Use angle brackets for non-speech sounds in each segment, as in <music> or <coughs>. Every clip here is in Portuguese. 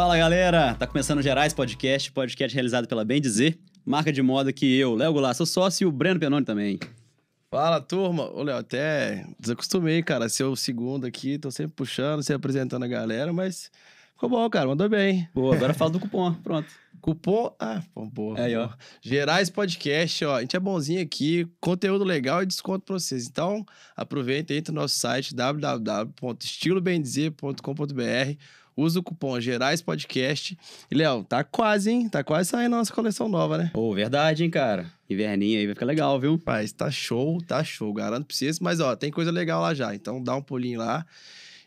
Fala galera, tá começando o Gerais Podcast, podcast realizado pela Bem Dizer, marca de moda que eu, Léo Goulart, sou sócio e o Breno Penoni também. Fala turma, ô Léo, até desacostumei, cara, ser o segundo aqui, tô sempre puxando, sempre apresentando a galera, mas ficou bom, cara, mandou bem. Boa, agora fala do <laughs> cupom, pronto. Cupom, ah, boa. Aí, ó. Gerais Podcast, ó, a gente é bonzinho aqui, conteúdo legal e desconto pra vocês, então aproveita, entra no nosso site www.estilobendizer.com.br Usa o cupom Gerais Podcast. E, Léo, tá quase, hein? Tá quase saindo a nossa coleção nova, né? Ô, oh, verdade, hein, cara? Inverninho aí vai ficar legal, viu? Rapaz, tá show, tá show. Garanto pra vocês. Mas, ó, tem coisa legal lá já. Então dá um pulinho lá.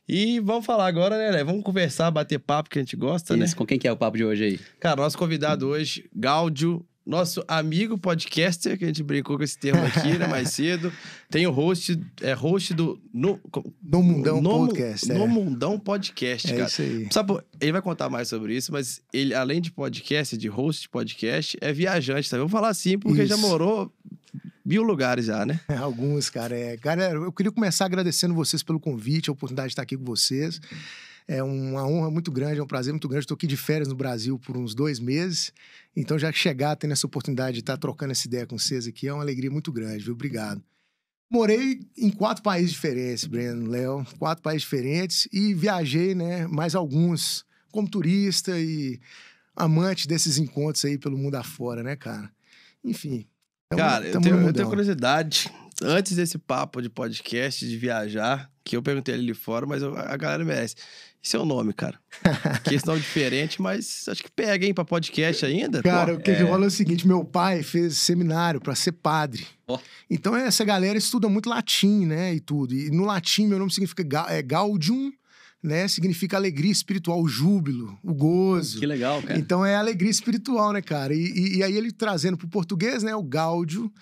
E vamos falar agora, né, Léo? Vamos conversar, bater papo que a gente gosta, Isso, né? Com quem que é o papo de hoje aí? Cara, nosso convidado hoje, Gáudio nosso amigo podcaster, que a gente brincou com esse termo aqui, né, mais <laughs> cedo. Tem o host, é host do... No, no Mundão no, Podcast. No, é. no Mundão Podcast, é isso aí. Sabe, ele vai contar mais sobre isso, mas ele, além de podcast, de host de podcast, é viajante, tá? Vamos falar assim, porque isso. já morou mil lugares já, né? É, <laughs> alguns, cara. É. Galera, eu queria começar agradecendo vocês pelo convite, a oportunidade de estar aqui com vocês. É uma honra muito grande, é um prazer muito grande. Estou aqui de férias no Brasil por uns dois meses. Então, já chegar tendo essa oportunidade de estar tá trocando essa ideia com vocês aqui é uma alegria muito grande, viu? Obrigado. Morei em quatro países diferentes, Breno, Léo, quatro países diferentes e viajei, né, mais alguns, como turista e amante desses encontros aí pelo mundo afora, né, cara? Enfim. Tamo, cara, tamo eu, tenho, eu tenho curiosidade. Antes desse papo de podcast, de viajar, que eu perguntei ali fora, mas a galera merece seu é nome, cara? que esse nome é diferente, mas acho que pega, hein, pra podcast ainda. Cara, Pô, o que, é... rola é o seguinte: meu pai fez seminário para ser padre. Oh. Então, essa galera estuda muito latim, né? E tudo. E no latim, meu nome significa é Gaudium né? Significa alegria espiritual, o júbilo, o gozo. Que legal, cara. Então é alegria espiritual, né, cara? E, e, e aí ele trazendo para português, né? O gáudio.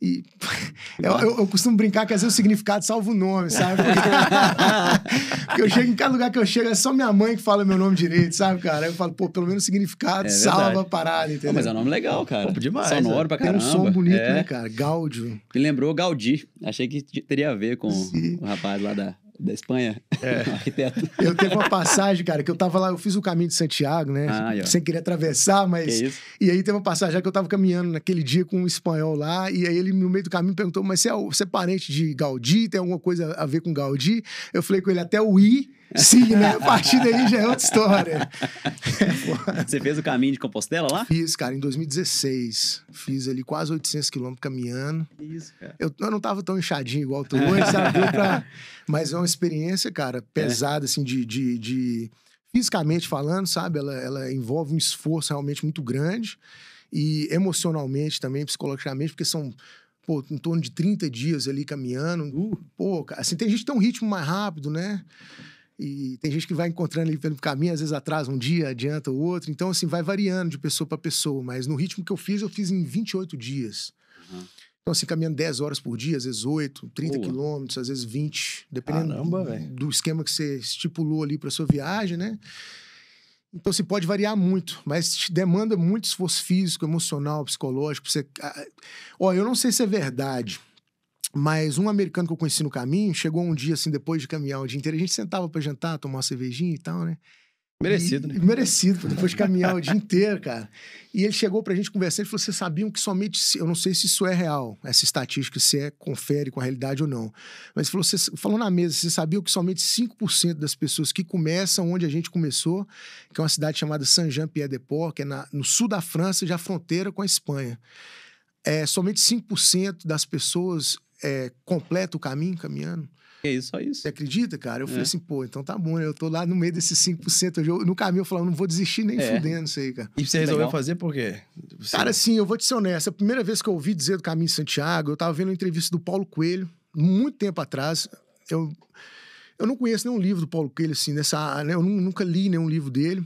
E <laughs> eu, eu, eu, costumo brincar que às vezes o significado salva o nome, sabe? Porque, <laughs> porque eu chego em cada lugar que eu chego, é só minha mãe que fala meu nome direito, sabe, cara? eu falo, pô, pelo menos o significado é salva a parada, entendeu? Ah, mas é um nome legal, cara. Pô, demais. Sonoro né? pra caramba. Tem um som bonito, é. né, cara? Gáudio. Me lembrou Gaudi. Achei que teria a ver com Sim. o rapaz lá da da Espanha, é. <laughs> arquiteto. Eu teve uma passagem, cara, que eu tava lá, eu fiz o caminho de Santiago, né? Ah, sem querer atravessar, mas. E aí teve uma passagem que eu tava caminhando naquele dia com um espanhol lá, e aí ele no meio do caminho perguntou: Mas você é, você é parente de Gaudí? Tem alguma coisa a ver com Gaudí? Eu falei com ele até o I. Sim, né? A partir daí já é outra história. <laughs> Você fez o caminho de Compostela lá? Fiz, cara, em 2016. Fiz ali quase 800 quilômetros caminhando. Isso, cara. Eu, eu não tava tão inchadinho igual tô hoje, sabe? Pra... <laughs> Mas é uma experiência, cara, pesada, é. assim, de, de, de... Fisicamente falando, sabe? Ela, ela envolve um esforço realmente muito grande. E emocionalmente também, psicologicamente, porque são pô, em torno de 30 dias ali caminhando. Uh. Pô, assim, tem gente que tem um ritmo mais rápido, né? E tem gente que vai encontrando ele pelo caminho, às vezes atrasa um dia, adianta o outro. Então, assim, vai variando de pessoa para pessoa. Mas no ritmo que eu fiz, eu fiz em 28 dias. Uhum. Então, assim, caminhando 10 horas por dia, às vezes 8, 30 quilômetros, às vezes 20, dependendo Caramba, do, do, esquema que você estipulou ali para sua viagem, né? Então, se assim, pode variar muito, mas demanda muito esforço físico, emocional, psicológico. Você... Ah, ó, eu não sei se é verdade, mas um americano que eu conheci no caminho chegou um dia, assim, depois de caminhar o dia inteiro. A gente sentava para jantar, tomar uma cervejinha e tal, né? Merecido, e, né? Merecido, depois de caminhar o dia inteiro, cara. E ele chegou pra gente conversar e falou: vocês sabiam que somente. Eu não sei se isso é real, essa estatística, se é, confere com a realidade ou não. Mas falou, você falou na mesa: você sabiam que somente 5% das pessoas que começam onde a gente começou, que é uma cidade chamada Saint-Jean-Pierre-de-Port, que é na, no sul da França, já fronteira com a Espanha. É, somente 5% das pessoas é, completa o caminho caminhando. É isso, só isso. Você acredita, cara? Eu é. falei assim, pô, então tá bom, né? Eu tô lá no meio desses 5%. no caminho eu falava, não vou desistir nem é. fudendo isso aí, cara. E você resolveu Legal. fazer por quê? Você... Cara, assim, eu vou te ser honesto. A primeira vez que eu ouvi dizer do Caminho de Santiago, eu tava vendo uma entrevista do Paulo Coelho, muito tempo atrás. Eu, eu não conheço nenhum livro do Paulo Coelho, assim, nessa. Né? Eu nunca li nenhum livro dele.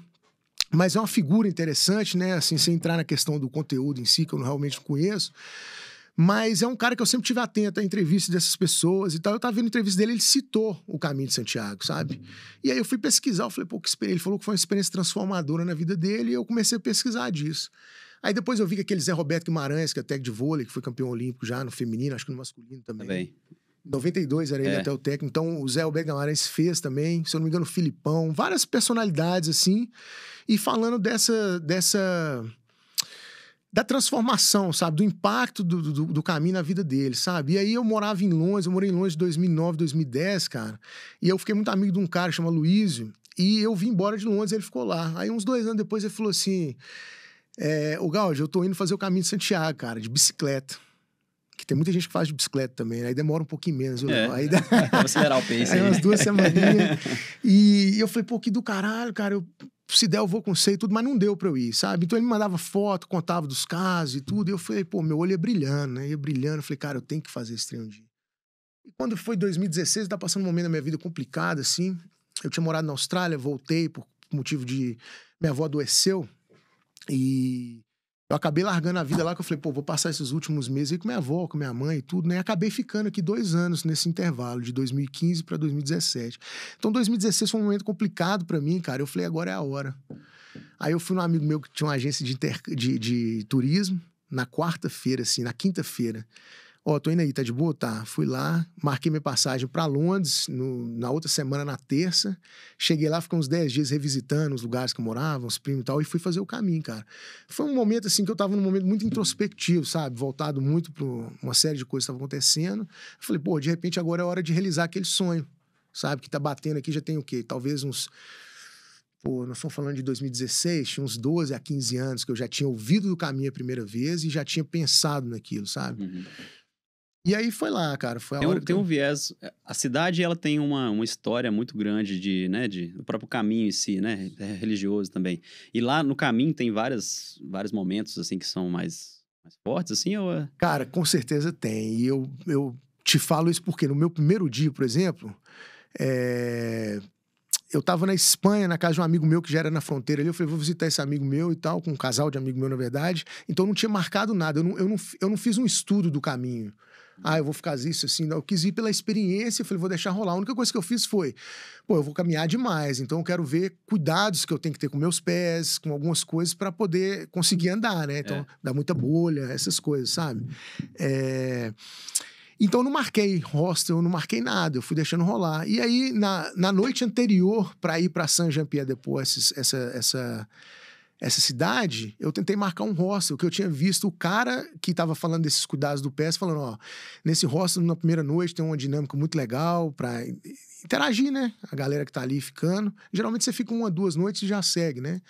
Mas é uma figura interessante, né? Assim, sem entrar na questão do conteúdo em si, que eu realmente não conheço. Mas é um cara que eu sempre tive atento a entrevistas dessas pessoas e tal. Eu tava vendo entrevista dele, ele citou o caminho de Santiago, sabe? E aí eu fui pesquisar, eu falei, pô, que experiência. Ele falou que foi uma experiência transformadora na vida dele e eu comecei a pesquisar disso. Aí depois eu vi que aquele Zé Roberto Guimarães, que é técnico de vôlei, que foi campeão olímpico já no feminino, acho que no masculino também. Também. 92 era ele é. até o técnico. Então o Zé Roberto Guimarães fez também, se eu não me engano, o Filipão, várias personalidades assim. E falando dessa dessa da transformação, sabe? Do impacto do, do, do, caminho na vida dele, sabe? E aí eu morava em Londres, eu morei em Londres de 2009, 2010, cara. E eu fiquei muito amigo de um cara chamado Luísio. E eu vim embora de Londres, ele ficou lá. Aí uns dois anos depois ele falou assim... É, o Gaudi, eu tô indo fazer o caminho de Santiago, cara, de bicicleta. Que tem muita gente que faz de bicicleta também, né? aí demora um pouquinho menos. É. Aí dá... <laughs> Vou acelerar o pace. <laughs> Aí, aí umas duas semaninhas. e eu falei, pô, que do caralho, cara. Eu se der, eu vou com você e tudo, mas não deu pra eu ir, sabe? Então ele me mandava foto, contava dos casos e tudo, e eu falei, pô, meu olho é brilhando, né? Ia brilhando, eu falei, cara, eu tenho que fazer esse trem um dia. E quando foi 2016, tá passando um momento da minha vida complicado, assim. Eu tinha morado na Austrália, voltei por motivo de. Minha avó adoeceu, e eu acabei largando a vida lá, que eu falei, pô, vou passar esses últimos meses aí com minha avó, com minha mãe e tudo, né? E acabei ficando aqui dois anos nesse intervalo, de 2015 para 2017. Então, 2016 foi um momento complicado para mim, cara. Eu falei, agora é a hora. Aí eu fui num amigo meu que tinha uma agência de, inter... de, de turismo, na quarta-feira, assim, na quinta-feira. Ó, oh, tô indo aí, tá de boa? Tá. Fui lá, marquei minha passagem para Londres no, na outra semana, na terça. Cheguei lá, fiquei uns 10 dias revisitando os lugares que eu morava, os primos e tal, e fui fazer o caminho, cara. Foi um momento, assim, que eu tava num momento muito introspectivo, sabe? Voltado muito pra uma série de coisas que estavam acontecendo. falei, pô, de repente agora é hora de realizar aquele sonho, sabe? Que tá batendo aqui já tem o quê? Talvez uns pô, nós estamos falando de 2016, tinha uns 12 a 15 anos que eu já tinha ouvido do caminho a primeira vez e já tinha pensado naquilo, sabe? Uhum. E aí foi lá, cara. Foi a tem, hora tem eu... um viés. É, a cidade ela tem uma, uma história muito grande de, né, de o próprio caminho em si, né, é religioso também. E lá no caminho tem várias vários momentos assim que são mais mais fortes assim ou... É? Cara, com certeza tem. E eu eu te falo isso porque no meu primeiro dia, por exemplo, é... eu tava na Espanha, na casa de um amigo meu que já era na fronteira ali. Eu falei, vou visitar esse amigo meu e tal, com um casal de amigo meu, na verdade. Então não tinha marcado nada. Eu não, eu não, eu não fiz um estudo do caminho. Ah, eu vou ficar isso, assim. Eu quis ir pela experiência, eu falei, vou deixar rolar. A única coisa que eu fiz foi, pô, eu vou caminhar demais, então eu quero ver cuidados que eu tenho que ter com meus pés, com algumas coisas, para poder conseguir andar, né? Então, é. dá muita bolha, essas coisas, sabe? É... Então eu não marquei hostel, eu não marquei nada, eu fui deixando rolar. E aí, na, na noite anterior para ir para San Jean-Pierre depois, essa, essa essa cidade, eu tentei marcar um hostel, que eu tinha visto o cara que estava falando desses cuidados do PES, falando, ó, nesse hostel, na primeira noite, tem uma dinâmica muito legal para interagir, né? A galera que tá ali ficando. Geralmente você fica uma, duas noites e já segue, né?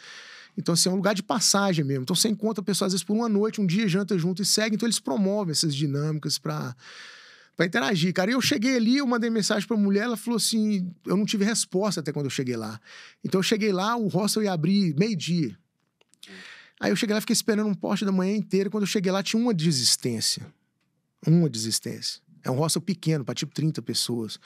Então, assim, é um lugar de passagem mesmo. Então, você encontra pessoas, às vezes, por uma noite, um dia, janta junto e segue. Então, eles promovem essas dinâmicas para para interagir, cara. E eu cheguei ali, eu mandei mensagem pra mulher, ela falou assim: eu não tive resposta até quando eu cheguei lá. Então eu cheguei lá, o hostel ia abrir meio-dia. Aí eu cheguei lá, fiquei esperando um poste da manhã inteira. Quando eu cheguei lá, tinha uma desistência. Uma desistência. É um hostel pequeno, para tipo 30 pessoas.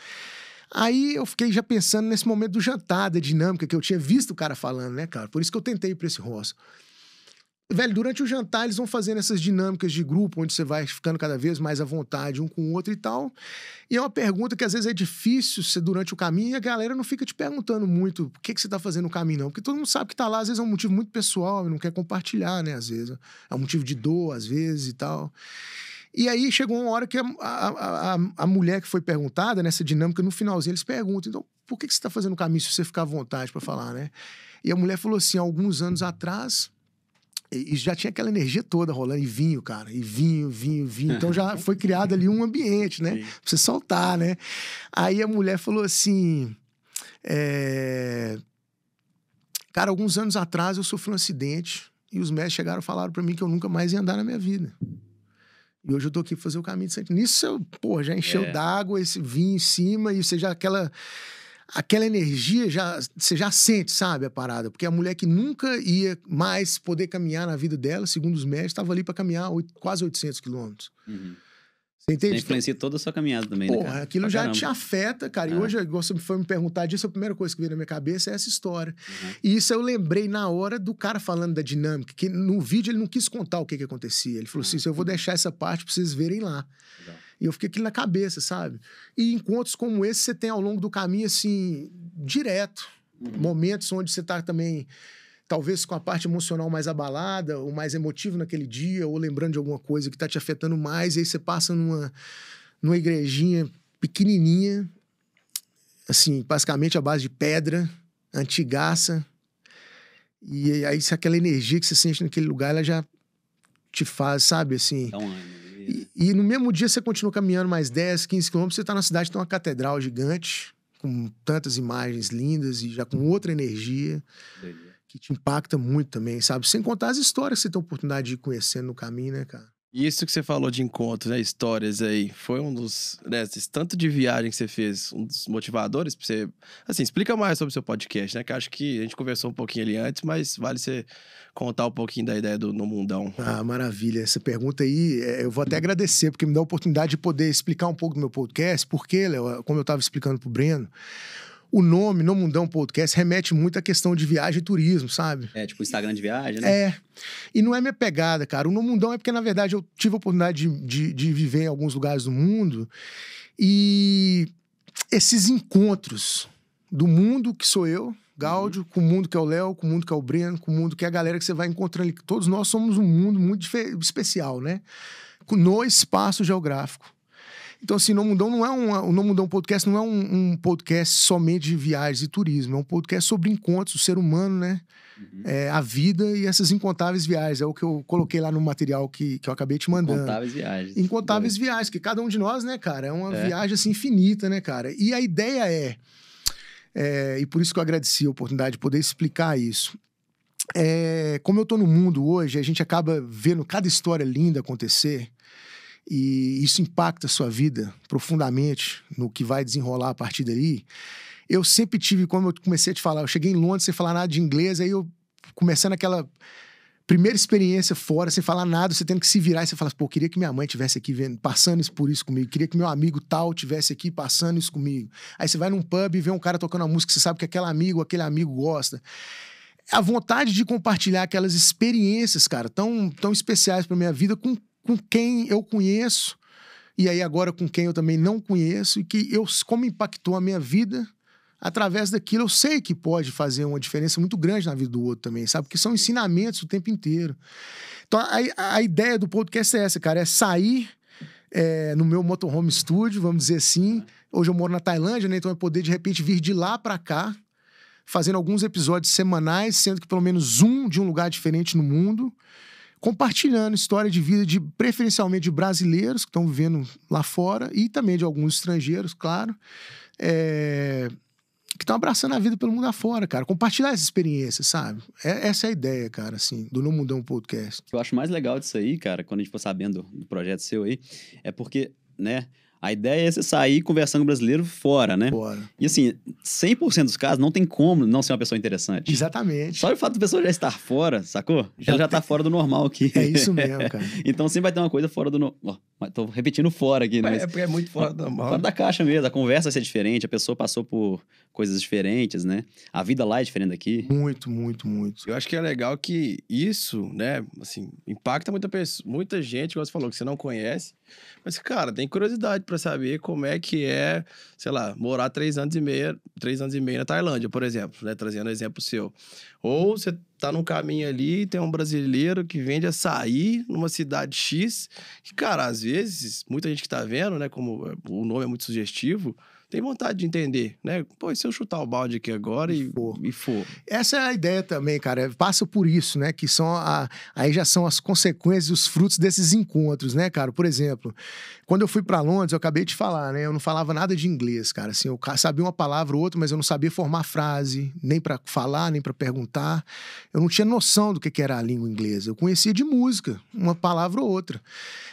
Aí eu fiquei já pensando nesse momento do jantar, da dinâmica que eu tinha visto o cara falando, né, cara? Por isso que eu tentei ir pra esse hostel velho, durante o jantar eles vão fazendo essas dinâmicas de grupo, onde você vai ficando cada vez mais à vontade um com o outro e tal. E é uma pergunta que às vezes é difícil se durante o caminho e a galera não fica te perguntando muito o que, que você está fazendo no caminho, não. Porque todo mundo sabe que está lá, às vezes é um motivo muito pessoal e não quer compartilhar, né? Às vezes é um motivo de dor, às vezes e tal. E aí chegou uma hora que a, a, a, a, mulher que foi perguntada, nessa dinâmica, no finalzinho, eles perguntam: então, por que, que você está fazendo o caminho se você ficar à vontade para falar, né? E a mulher falou assim: alguns anos atrás, e já tinha aquela energia toda rolando, e vinho, cara, e vinho, vinho, vinho. Então já <laughs> foi criado ali um ambiente, né? Pra você soltar, né? Aí a mulher falou assim. É... Cara, alguns anos atrás eu sofri um acidente e os médicos chegaram e falaram para mim que eu nunca mais ia andar na minha vida. E hoje eu tô aqui pra fazer o caminho de sangue. Nisso, eu, pô, já encheu é. d'água esse vinho em cima e seja aquela aquela energia já você já sente, sabe, a parada, porque a mulher que nunca ia mais poder caminhar na vida dela, segundo os médicos, estava ali para caminhar quase 800 quilômetros. Uhum. Você entende? Influencia toda a sua caminhada também, né, Porra, né, cara? aquilo pra já caramba. te afeta, cara. E ah. hoje, quando você foi me perguntar disso, a primeira coisa que veio na minha cabeça é essa história. Uhum. E isso eu lembrei na hora do cara falando da dinâmica, que no vídeo ele não quis contar o que, que acontecia. Ele falou ah, assim, eu vou deixar essa parte para vocês verem lá. Legal. E eu fiquei aquilo na cabeça, sabe? E encontros como esse você tem ao longo do caminho, assim, direto. Uhum. Momentos onde você está também, talvez com a parte emocional mais abalada, ou mais emotivo naquele dia, ou lembrando de alguma coisa que está te afetando mais, e aí você passa numa, numa igrejinha pequenininha, assim, basicamente à base de pedra, antigaça. E aí, se aquela energia que você sente naquele lugar, ela já te faz, sabe, assim. Dá um e, e, no mesmo dia você continua caminhando mais 10, 15 quilômetros, você está na cidade, tem uma catedral gigante, com tantas imagens lindas e já com outra energia. Que te impacta muito também, sabe? Sem contar as histórias que você tem a oportunidade de ir conhecendo no caminho, né, cara? Isso que você falou de encontros, né, histórias aí, foi um dos, né, tanto de viagem que você fez, um dos motivadores para você, assim, explica mais sobre o seu podcast, né, que acho que a gente conversou um pouquinho ali antes, mas vale você contar um pouquinho da ideia do No Mundão. Ah, maravilha, essa pergunta aí, é, eu vou até agradecer, porque me dá a oportunidade de poder explicar um pouco do meu podcast, porque, Léo, como eu estava explicando pro Breno, o nome No Mundão Podcast remete muito à questão de viagem e turismo, sabe? É, tipo Instagram de viagem, né? É. E não é minha pegada, cara. O No Mundão é porque, na verdade, eu tive a oportunidade de, de, de viver em alguns lugares do mundo e esses encontros do mundo que sou eu, Gáudio, uhum. com o mundo que é o Léo, com o mundo que é o Breno, com o mundo que é a galera que você vai encontrando. Todos nós somos um mundo muito especial, né? No espaço geográfico. Então, assim, o não é um. o Mundão Podcast não é um, um, podcast somente de viagens e turismo. É um podcast sobre encontros, o ser humano, né? Uhum. É, a vida e essas incontáveis viagens. É o que eu coloquei lá no material que, que eu acabei te mandando. Incontáveis viagens. Incontáveis viagens, que cada um de nós, né, cara, é uma é. viagem assim infinita, né, cara? E a ideia é, é. E por isso que eu agradeci a oportunidade de poder explicar isso. É, como eu tô no mundo hoje, a gente acaba vendo cada história linda acontecer e isso impacta a sua vida profundamente no que vai desenrolar a partir daí. Eu sempre tive, como eu comecei a te falar, eu cheguei em Londres sem falar nada de inglês, aí eu começando aquela primeira experiência fora, sem falar nada, você tendo que se virar e você fala, assim, pô, queria que minha mãe tivesse aqui vendo, passando isso por isso comigo, queria que meu amigo tal tivesse aqui passando isso comigo. Aí você vai num pub e vê um cara tocando uma música, você sabe que aquele amigo, aquele amigo gosta. A vontade de compartilhar aquelas experiências, cara, tão, tão especiais para minha vida com com quem eu conheço, e aí agora com quem eu também não conheço, e que eu, como impactou a minha vida através daquilo, eu sei que pode fazer uma diferença muito grande na vida do outro também, sabe? Porque são ensinamentos o tempo inteiro. Então, a, a ideia do podcast é essa, cara, é sair é, no meu motorhome studio, vamos dizer assim. Hoje eu moro na Tailândia, né? Então é poder, de repente, vir de lá para cá, fazendo alguns episódios semanais, sendo que pelo menos um de um lugar diferente no mundo compartilhando história de vida de preferencialmente de brasileiros que estão vivendo lá fora e também de alguns estrangeiros, claro, é, que estão abraçando a vida pelo mundo afora, cara. Compartilhar essa experiência, sabe? É, essa é a ideia, cara, assim, do No Mundão Podcast. O que eu acho mais legal disso aí, cara, quando a gente for sabendo do projeto seu aí, é porque, né, a ideia é você sair conversando com o brasileiro fora, né? Fora. E assim, 100% dos casos não tem como não ser uma pessoa interessante. Exatamente. Só o fato da pessoa já estar fora, sacou? Já, ela já tem... Tá, tá fora do normal aqui. É isso mesmo, cara. <laughs> então sempre vai ter uma coisa fora do... normal. Oh, tô repetindo fora aqui, né? É porque é muito fora do normal. Fora da caixa mesmo. A conversa vai ser diferente, a pessoa passou por coisas diferentes, né? A vida lá é diferente daqui. Muito, muito, muito. Eu acho que é legal que isso, né, assim, impacta muita, pessoa, muita gente, como você falou, que você não conhece. Mas, cara, tem curiosidade pra para saber como é que é, sei lá, morar três anos e meio, três anos e meio na Tailândia, por exemplo, né? Trazendo exemplo seu. Ou você tá num caminho ali e tem um brasileiro que vende açaí numa cidade X, que, cara, às vezes, muita gente que tá vendo, né? Como eh, o nome é muito sugestivo, tem vontade de entender, né? Pô, e se eu chutar o balde aqui agora e, e, for. e for? Essa é a ideia também, cara. É, passa por isso, né? Que são a, aí já são as consequências e os frutos desses encontros, né, cara? Por exemplo, quando eu fui para Londres, eu acabei de falar, né? Eu não falava nada de inglês, cara. Assim, eu sabia uma palavra ou outra, mas eu não sabia formar frase, nem para falar, nem para perguntar. Eu não tinha noção do que, que era a língua inglesa. Eu conhecia de música, uma palavra ou outra.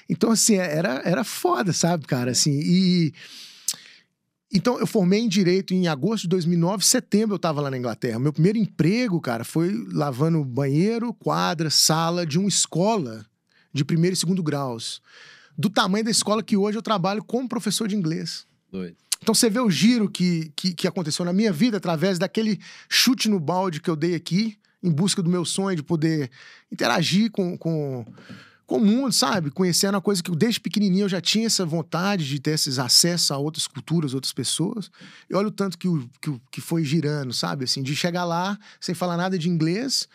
Então, assim, é, era, era foda, sabe, cara? É. Assim, e então, eu formei em direito em agosto de 2009, setembro eu estava lá na Inglaterra. Meu primeiro emprego, cara, foi lavando banheiro, quadra, sala de uma escola de primeiro e segundo graus, do tamanho da escola que hoje eu trabalho como professor de inglês. Doido. Então você vê o giro que, que, que, aconteceu na minha vida através daquele chute no balde que eu dei aqui, em busca do meu sonho de poder interagir com, com, comum, sabe? Conhecendo a coisa que desde pequenininho eu já tinha essa vontade de ter esses acessos a outras culturas, outras pessoas. E olha o tanto que, o, que, que foi girando, sabe? Assim, de chegar lá sem falar nada de inglês,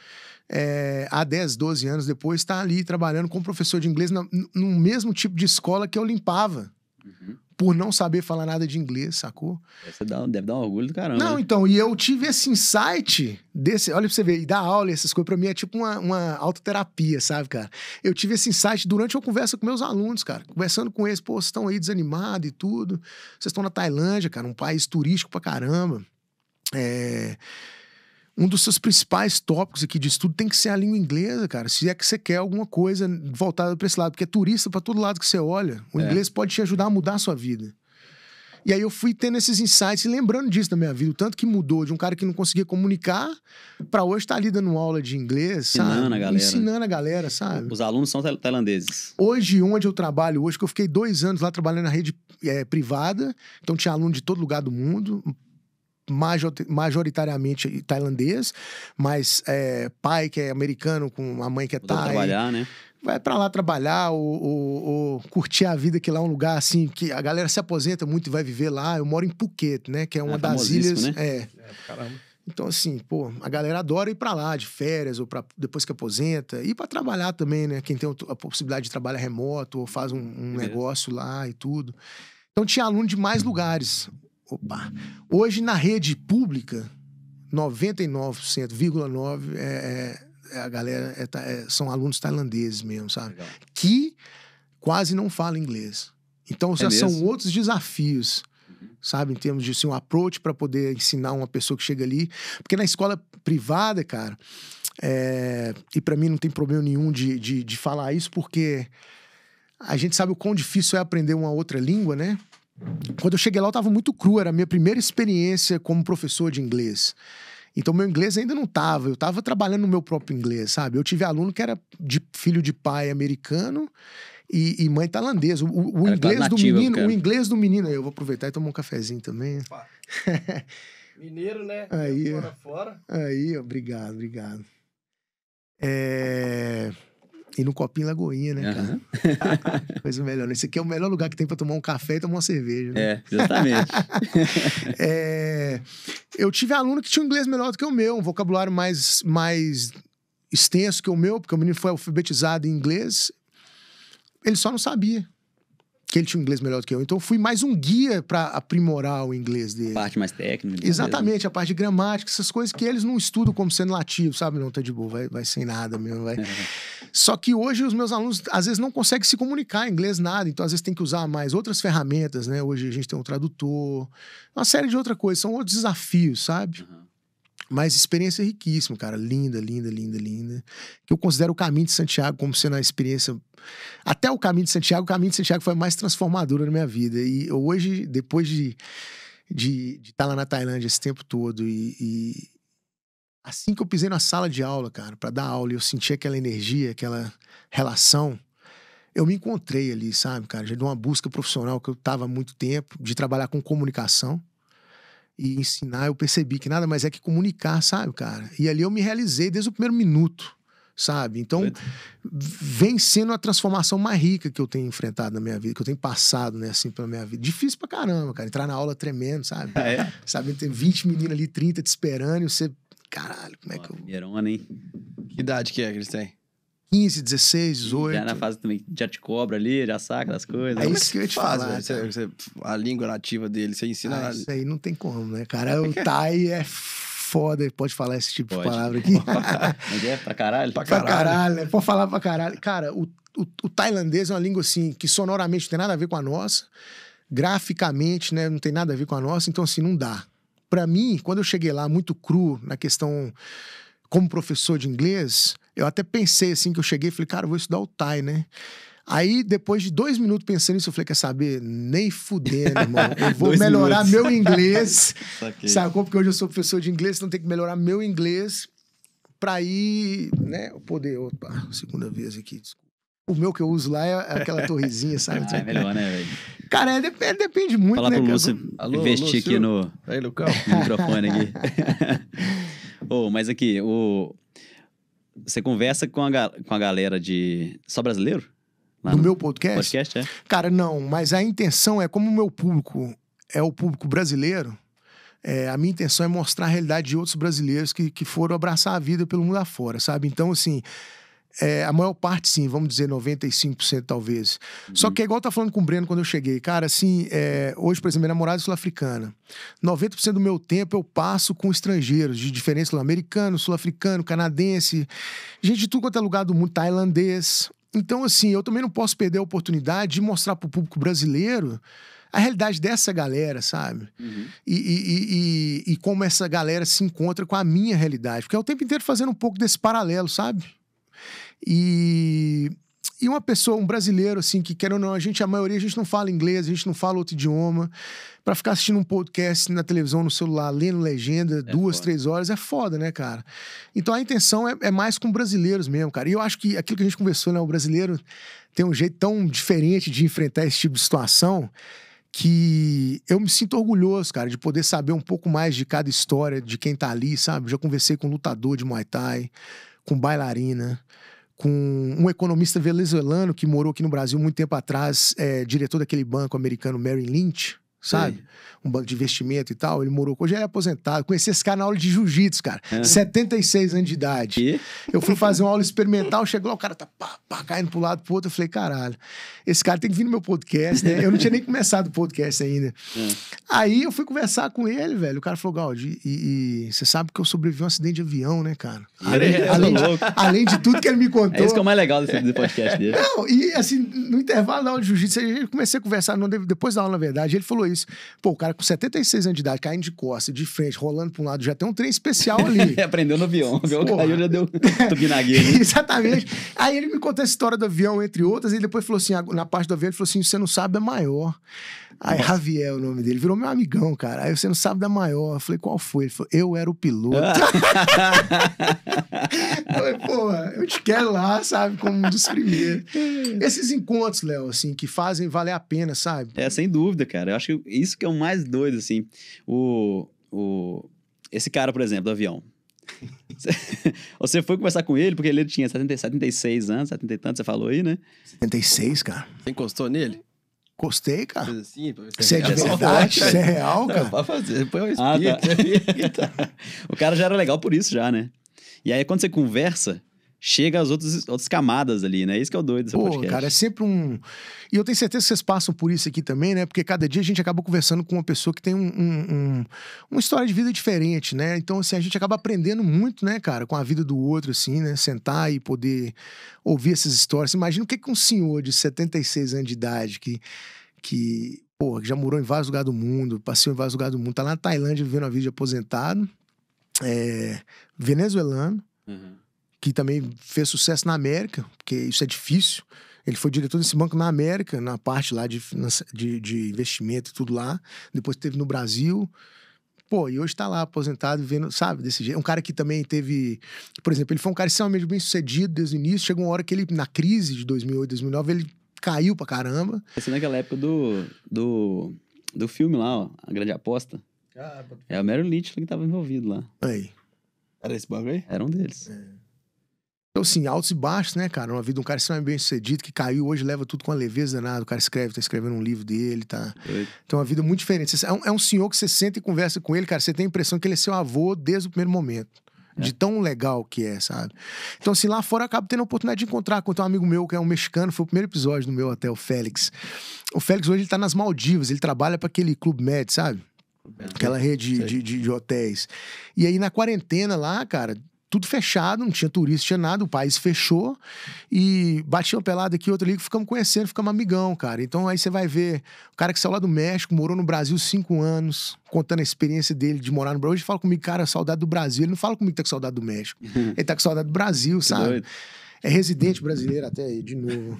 é, há 10, 12 anos depois, estar tá ali trabalhando como professor de inglês na, no mesmo tipo de escola que eu limpava. Uhum por não saber falar nada de inglês, sacou? Você dá, deve dar um orgulho do caramba. Não, né? então, e eu tive esse insight desse. Olha pra você ver, e dar aula, essas coisas, pra mim é tipo uma, uma autoterapia, sabe, cara? Eu tive esse insight durante uma conversa com meus alunos, cara. Conversando com eles, pô, vocês estão aí desanimados e tudo. Vocês estão na Tailândia, cara, um país turístico pra caramba. É um dos seus principais tópicos aqui de estudo tem que ser a língua inglesa, cara. Se é que você quer alguma coisa voltada para esse lado, porque é turista para todo lado que você olha, o é. inglês pode te ajudar a mudar a sua vida. E aí eu fui tendo esses insights e lembrando disso na minha vida, o tanto que mudou de um cara que não conseguia comunicar para hoje estar tá ali dando aula de inglês, Ensinando sabe? a galera. Ensinando a galera, sabe? Os alunos são tailandeses. Hoje, onde eu trabalho hoje, que eu fiquei dois anos lá trabalhando na rede é, privada, então tinha aluno de todo lugar do mundo, majoritariamente tailandês, mas é, pai que é americano com a mãe que é thai. trabalhar, né? Vai para lá trabalhar ou, ou, ou, curtir a vida, que lá é um lugar assim que a galera se aposenta muito e vai viver lá. Eu moro em Phuket, né? Que é uma é, das ilhas. Né? É. é caramba. Então, assim, pô, a galera adora ir para lá de férias ou para depois que aposenta. E para trabalhar também, né? Quem tem a possibilidade de trabalhar remoto ou faz um, um negócio lá e tudo. Então, tinha aluno de mais lugares. Opa. Hoje, na rede pública, 99,9% é, é, a galera é, é, são alunos tailandeses mesmo, sabe? Legal. Que quase não falam inglês. Então, é já são outros desafios, uhum. sabe? Em termos de assim, um approach para poder ensinar uma pessoa que chega ali. Porque na escola privada, cara, é, e para mim não tem problema nenhum de, de, de falar isso, porque a gente sabe o quão difícil é aprender uma outra língua, né? Quando eu cheguei lá, eu estava muito cru, era a minha primeira experiência como professor de inglês. Então, meu inglês ainda não tava, eu tava trabalhando no meu próprio inglês, sabe? Eu tive aluno que era de filho de pai americano e, e mãe tailandesa. O, o, inglês tá do menino, o inglês do menino. Eu vou aproveitar e tomar um cafezinho também. <laughs> Mineiro, né? Aí, fora, fora. Aí, obrigado, obrigado. É... E no Copinho Lagoinha, né, uhum. cara? <laughs> Coisa melhor. Esse aqui é o melhor lugar que tem para tomar um café e tomar uma cerveja. Né? É, exatamente. <laughs> é, eu tive aluno que tinha um inglês melhor do que o meu, um vocabulário mais, mais extenso que o meu, porque o menino foi alfabetizado em inglês. Ele só não sabia que ele tinha um inglês melhor do que eu. Então fui mais um guia para aprimorar o inglês dele. A parte mais técnica. Né? Exatamente, mesmo. a parte de gramática, essas coisas que eles não estudam como sendo nativo, sabe? Não, tá de boa, vai, vai sem nada mesmo, vai. <laughs> Só que hoje os meus alunos às vezes não conseguem se comunicar em inglês nada, então às vezes tem que usar mais outras ferramentas, né? Hoje a gente tem um tradutor, uma série de outras coisas, são outros desafios, sabe? Uhum. Mas experiência é riquíssima, cara. Linda, linda, linda, linda. Que eu considero o caminho de Santiago como sendo a experiência. Até o caminho de Santiago, o caminho de Santiago foi mais transformadora na minha vida. E hoje, depois de de estar lá na Tailândia esse tempo todo e, e, assim que eu pisei na sala de aula, cara, para dar aula, eu senti aquela energia, aquela relação. Eu me encontrei ali, sabe, cara, já de uma busca profissional que eu tava há muito tempo de trabalhar com comunicação e ensinar, eu percebi que nada mais é que comunicar, sabe, cara? E ali eu me realizei desde o primeiro minuto, sabe? Então, vem sendo a transformação mais rica que eu tenho enfrentado na minha vida, que eu tenho passado, né, assim, pela minha vida. Difícil pra caramba, cara. Entrar na aula tremendo, sabe? Ah, é? Sabe, tem 20 meninas ali, 30 te esperando e você, caralho, como é que eu. Primeirona, hein? Que idade que é que eles têm? 15, 16, 18. Já na fase também já te cobra ali, já saca das é coisas. É isso que eu te faz, falar. Você, você, a língua nativa dele, você ensina. Ah, Isso aí não tem como, né, cara? É o é? Thai é foda, pode falar esse tipo pode. de palavra aqui. Mas <laughs> é pra caralho? Pra caralho. Pra caralho né? Pode falar pra caralho. Cara, o, o, o tailandês é uma língua assim que sonoramente não tem nada a ver com a nossa, graficamente, né, não tem nada a ver com a nossa, então assim, não dá. Pra mim, quando eu cheguei lá muito cru na questão como professor de inglês, eu até pensei assim que eu cheguei, falei, cara, eu vou estudar o Thai, né? Aí, depois de dois minutos pensando nisso, eu falei: quer saber? Nem fudendo, <laughs> irmão. Eu vou melhorar minutos. meu inglês. <laughs> como? Porque hoje eu sou professor de inglês, então tem que melhorar meu inglês para ir, né? O Poder. Opa, segunda vez aqui, desculpa. O meu que eu uso lá é, é aquela torrezinha, sabe? Ah, <laughs> é melhor, né, velho? Cara, é, depende, é, depende muito, Fala né? Falar pro Lúcio Alô, investir Lúcio. aqui no, Aí, no microfone aqui. oh, mas aqui, o, você conversa com a, com a galera de. Só brasileiro? Lá no, no meu podcast? Podcast, é. Cara, não, mas a intenção é, como o meu público é o público brasileiro, é, a minha intenção é mostrar a realidade de outros brasileiros que, que foram abraçar a vida pelo mundo afora, sabe? Então, assim. É, a maior parte, sim, vamos dizer 95% talvez. Uhum. Só que é igual tá falando com o Breno quando eu cheguei. Cara, assim, é, hoje, por exemplo, minha namorada é sul-africana. 90% do meu tempo eu passo com estrangeiros, de diferentes sul-americano, sul-africano, canadense, gente de tudo quanto é lugar do mundo, tailandês. Então, assim, eu também não posso perder a oportunidade de mostrar para o público brasileiro a realidade dessa galera, sabe? Uhum. E, e, e, e, como essa galera se encontra com a minha realidade. Porque é o tempo inteiro fazendo um pouco desse paralelo, sabe? E, e uma pessoa, um brasileiro, assim, que quer ou não, a gente, a maioria, a gente não fala inglês, a gente não fala outro idioma. para ficar assistindo um podcast na televisão, no celular, lendo legenda, é duas, foda. três horas, é foda, né, cara? Então a intenção é, é, mais com brasileiros mesmo, cara. E eu acho que aquilo que a gente conversou, né, o brasileiro tem um jeito tão diferente de enfrentar esse tipo de situação que eu me sinto orgulhoso, cara, de poder saber um pouco mais de cada história, de quem tá ali, sabe? Já conversei com lutador de Muay Thai, com bailarina com um economista venezuelano que morou aqui no Brasil muito tempo atrás, é, diretor daquele banco americano, Merrill Lynch, sabe? Sim. Um banco de investimento e tal. Ele morou Hoje ele é aposentado. Conheci esse cara na aula de jiu-jitsu, cara. É. 76 anos de idade. E? Eu fui fazer uma aula experimental, chegou lá, o cara tá pá, pá, caindo pro lado pro outro. Eu falei, caralho, esse cara tem que vir no meu podcast, né? <laughs> É. Eu não tinha nem começado o podcast ainda. É. Aí eu fui conversar com ele, velho. O cara falou, Galdi, e, e você sabe que eu sobrevivi a um acidente de avião, né, cara? Além, é, além, de, <laughs> além, de, tudo que ele me contou. É isso que é o mais legal desse podcast dele. Não, e assim, no intervalo da aula de jiu-jitsu, eu comecei a conversar, depois da aula, na verdade, ele falou falou isso. Pô, o cara com 76 anos de idade, caindo de costas, de frente, rolando pra um lado, já tem um trem especial ali. <laughs> Aprendeu no avião. O avião caiu, já deu <laughs> tupinaguinha. Exatamente. Aí ele me contou essa história do avião, entre outras, e depois falou assim, na parte do avião, ele falou assim, você não sabe da maior. Aí, Javier é o nome dele, virou meu amigão, cara. Aí você não sabe da maior. Eu falei, qual foi? Ele falou, eu era o piloto. Ah. <laughs> eu falei, porra, eu te quero lá, sabe? Como um dos primeiros. Esses encontros, Léo, assim, que fazem valer a pena, sabe? É, sem dúvida, cara. Eu acho que isso que é o mais doido, assim. O, o, esse cara, por exemplo, do avião. <laughs> você foi conversar com ele, porque ele tinha 70, 76 anos, 70 e tanto, você falou aí, né? 76, cara. Você encostou nele? Gostei, cara. Coisa assim, você é, é de verdade, <laughs> você é real, cara. pode fazer, põe eu Ah, tá. <laughs> Então, o cara já era legal por isso, já, né? E aí, quando você conversa, chega às outras, outras camadas ali, né? Isso que é o doido desse Pô, podcast. cara, é sempre um... E eu tenho certeza que vocês passam por isso aqui também, né? Porque cada dia a gente acaba conversando com uma pessoa que tem um, um, um uma história de vida diferente, né? Então, assim, a gente acaba aprendendo muito, né, cara? Com a vida do outro, assim, né? Sentar e poder ouvir essas histórias. Imagina o que, é que um senhor de 76 anos de idade que... que... Pô, já morou em vários lugares do mundo, passeou em vários lugares do mundo, tá lá na Tailândia vivendo a vida de aposentado, é, venezuelano, uhum que também fez sucesso na América, porque isso é difícil. Ele foi diretor desse banco na América, na parte lá de, de, de investimento e tudo lá. Depois teve no Brasil. Pô, e hoje tá lá aposentado, vendo, sabe, desse jeito. É um cara que também teve. Por exemplo, ele foi um cara extremamente bem sucedido desde o início. Chegou uma hora que ele, na crise de 2008, 2009, ele caiu pra caramba. Essa naquela é época do, do, do filme lá, ó, A Grande Aposta. Ah, é o Meryl Lynch que tava envolvido lá. Aí. Era esse bagulho aí? Era um deles. É. Então, assim, altos e baixos, né, cara? Uma vida de um cara extremamente bem sucedido, que caiu hoje, leva tudo com a leveza danada. O cara escreve, tá escrevendo um livro dele, tá. Então, uma vida muito diferente. É um, é um, senhor que você senta e conversa com ele, cara. Você tem a impressão que ele é seu avô desde o primeiro momento. É. De tão legal que é, sabe? Então, assim, lá fora eu acabo tendo a oportunidade de encontrar com um amigo meu, que é um mexicano, foi o primeiro episódio do meu hotel, o Félix. O Félix hoje ele tá nas Maldivas, ele trabalha para aquele Clube Med, sabe? Aquela rede de, de, de hotéis. E aí, na quarentena lá, cara, tudo fechado, não tinha turista, tinha nada, o país fechou. E batia uma pelada aqui, outra ali, ficamos conhecendo, ficamos amigão, cara. Então aí você vai ver o cara que saiu lá do México, morou no Brasil cinco anos, contando a experiência dele de morar no Brasil. Hoje fala comigo, cara, saudade do Brasil. Ele não fala comigo que tá com saudade do México. Uhum. Ele tá com saudade do Brasil, sabe? É residente brasileiro até, de novo.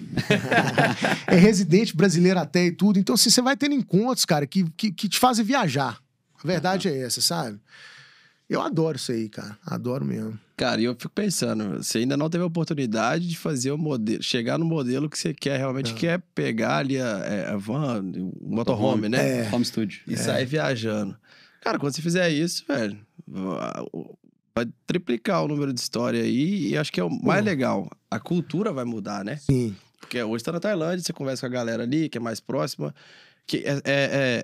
<laughs> é residente brasileiro até e tudo. Então, assim, você vai tendo encontros, cara, que, que, que te fazem viajar. A verdade uhum. é essa, sabe? Eu adoro isso aí, cara. Adoro mesmo. Cara, e eu fico pensando, você ainda não teve a oportunidade de fazer o modelo, chegar no modelo que você quer realmente, é. quer é pegar ali a, é, a van, o motorhome, né? É. Home studio. E é. sair viajando. Cara, quando você fizer isso, velho, vai triplicar o número de história aí e acho que é o mais uhum. legal. A cultura vai mudar, né? Sim. Porque hoje tá na Tailândia, você conversa com a galera ali, que é mais próxima, que é, é,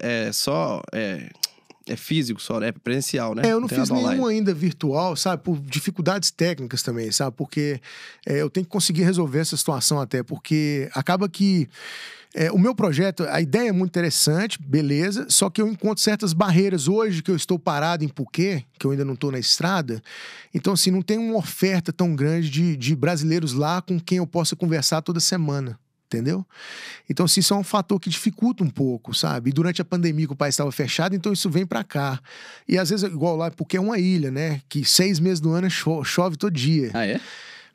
é, é só... É, é físico só, né? É presencial, né? É, eu não, não fiz nenhum online. ainda virtual, sabe? Por dificuldades técnicas também, sabe? Porque é, eu tenho que conseguir resolver essa situação até, porque acaba que. É, o meu projeto, a ideia é muito interessante, beleza, só que eu encontro certas barreiras hoje que eu estou parado em Puquê, que eu ainda não estou na estrada. Então, assim, não tem uma oferta tão grande de, de brasileiros lá com quem eu possa conversar toda semana entendeu? Então, assim, isso é um fator que dificulta um pouco, sabe? E durante a pandemia que o país estava fechado, então isso vem para cá. E às vezes, igual lá, porque é uma ilha, né? Que seis meses do ano é chove, chove todo dia. Ah, é?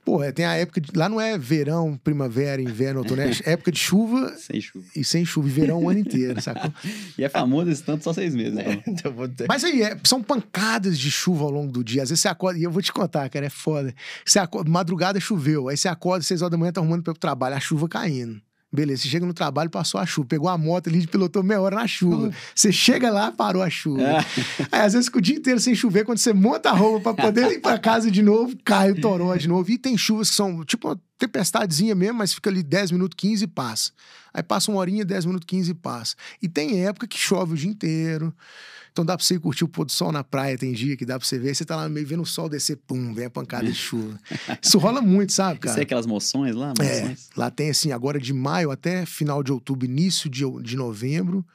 Porra, tem a época de. Lá não é verão, primavera, inverno, outono, é <laughs> época de chuva. sem chuva. E sem chuva, e verão o ano inteiro, sacou? <laughs> e é famoso esse tanto só seis meses, é, né? <laughs> Então Mas aí, é, são pancadas de chuva ao longo do dia. Às vezes você acorda, e eu vou te contar, cara, é foda. Você acorda, madrugada choveu, aí você acorda, seis horas da manhã, tá arrumando pra ir pro trabalho, a chuva caindo. Beleza, você chega no trabalho, passou a chuva, pegou a moto ali, pilotou meia hora na chuva. Uhum. Você chega lá, parou a chuva. É. <laughs> Aí, às vezes, fica o dia inteiro sem chover, quando você monta a roupa para poder ir para casa de novo, cai o toró de novo. E tem chuvas que são tipo uma tempestadezinha mesmo, mas fica ali 10 minutos, 15 e passa. Aí passa uma horinha, 10 minutos, 15 e passa. E tem época que chove o dia inteiro. Então dá pra você ir curtir o pôr do sol na praia, tem dia que dá pra você ver, você tá lá meio vendo o sol descer, pum, vem a pancada de chuva. <laughs> Isso rola muito, sabe, cara? Isso é aquelas moções lá? É, moções? É, lá tem assim, agora de maio até final de outubro, início de, de novembro,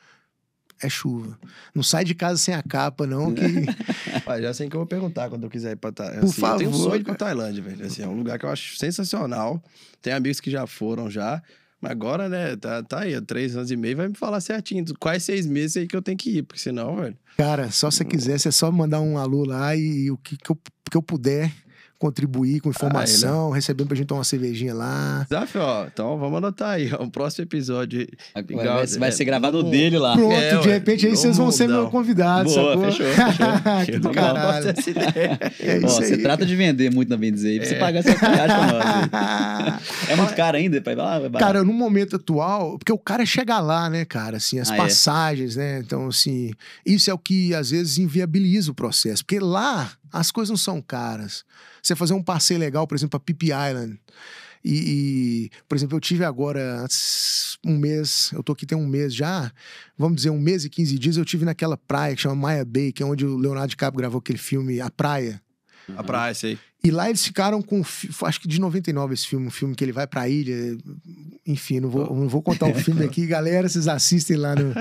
é chuva. Não sai de casa sem a capa, não, que... <laughs> já sei que eu vou perguntar quando eu quiser ir pra Tailândia. Por assim, favor. Eu tenho um sonho cara. pra Tailândia, velho. Assim, é um lugar que eu acho sensacional. Tem amigos que já foram já. Agora, né, tá, tá aí, três anos e meio, vai me falar certinho quais seis meses aí que eu tenho que ir, porque senão, velho. Cara, só se você quiser, é só mandar um alô lá e, e o que, que, eu, que eu puder contribuir com ah, é informação, ah, recebendo pra gente tomar uma cervejinha lá. Desafio, ó. Então vamos anotar aí, ó. <laughs> Um próximo episódio. Agora, vai, vai, ser é, gravado é, dele lá. Pronto, é, de repente aí vocês vão ser meu convidado, Boa, sacou? Fechou, fechou. <laughs> que do caralho. <laughs> É Você trata de vender muito na Bem Dizer, é. você pagar essa viagem pra nós. é muito caro ainda pra lá? Vai cara, no momento atual, porque o cara chega lá, né, cara? Assim, as ah, é? passagens, né? Então, assim, isso é o que às vezes inviabiliza o processo. Porque lá as coisas não são caras. Você fazer um passeio legal, por exemplo, a Pip Island. E, e, por exemplo, eu tive agora um mês, eu tô aqui tem um mês já, vamos dizer, um mês e 15 dias, eu tive naquela praia que chama Maya Bay, que é onde o Leonardo DiCaprio gravou aquele filme A Praia. Uhum. A Praia, sei. E lá eles ficaram com, acho que de 99 esse filme, um filme que ele vai pra ilha, enfim, não vou, não vou contar o <laughs> filme aqui, galera, vocês assistem lá no...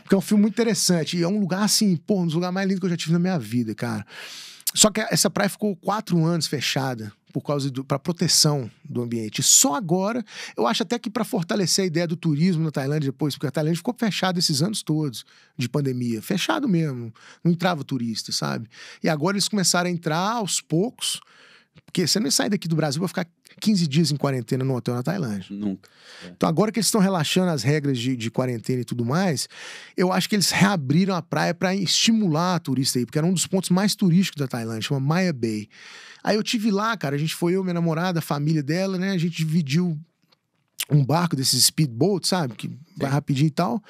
Porque é um filme muito interessante, e é um lugar assim, pô, um dos lugares mais lindos que eu já tive na minha vida, cara. Só que essa praia ficou quatro anos fechada por causa para proteção do ambiente. Só agora, eu acho até que para fortalecer a ideia do turismo na Tailândia depois, porque a Tailândia ficou fechada esses anos todos de pandemia, fechado mesmo, não entrava turista, sabe? E agora eles começaram a entrar aos poucos porque você não sai daqui do Brasil para ficar 15 dias em quarentena num hotel na Tailândia. Nunca. É. Então, agora que eles estão relaxando as regras de, de, quarentena e tudo mais, eu acho que eles reabriram a praia para estimular a turista aí, porque era um dos pontos mais turísticos da Tailândia, chama Maya Bay. Aí eu tive lá, cara, a gente foi eu, minha namorada, a família dela, né? A gente dividiu um barco desses speedboats, sabe? Que vai rapidinho e tal.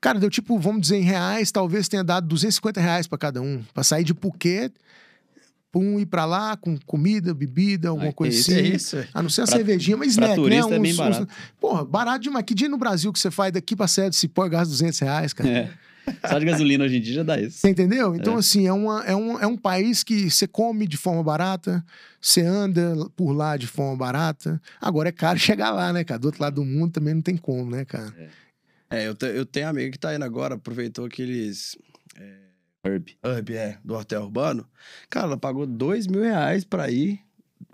Cara, deu tipo, vamos dizer, em reais, talvez tenha dado 250 reais para cada um. Pra sair de Phuket pum, ir pra lá com comida, bebida, alguma ah, coisa isso, assim. É isso. É. A não ser a pra, cervejinha, mas pra snack, né, turista né? Uns, é bem barato. Porra, barato demais. Que dia no Brasil que você faz daqui pra Sede Cipó gasta 200 reais, cara? É. Só de gasolina hoje em dia já dá isso. Você entendeu? Então, é. assim, é, uma, é, um, é um país que você come de forma barata, você anda por lá de forma barata. Agora é caro <laughs> chegar lá, né, cara? Do outro lado do mundo também não tem como, né, cara? É, é eu, te, eu tenho amigo que tá indo agora, aproveitou aqueles. É urb é, do hotel urbano. Cara, ela pagou dois mil reais pra ir,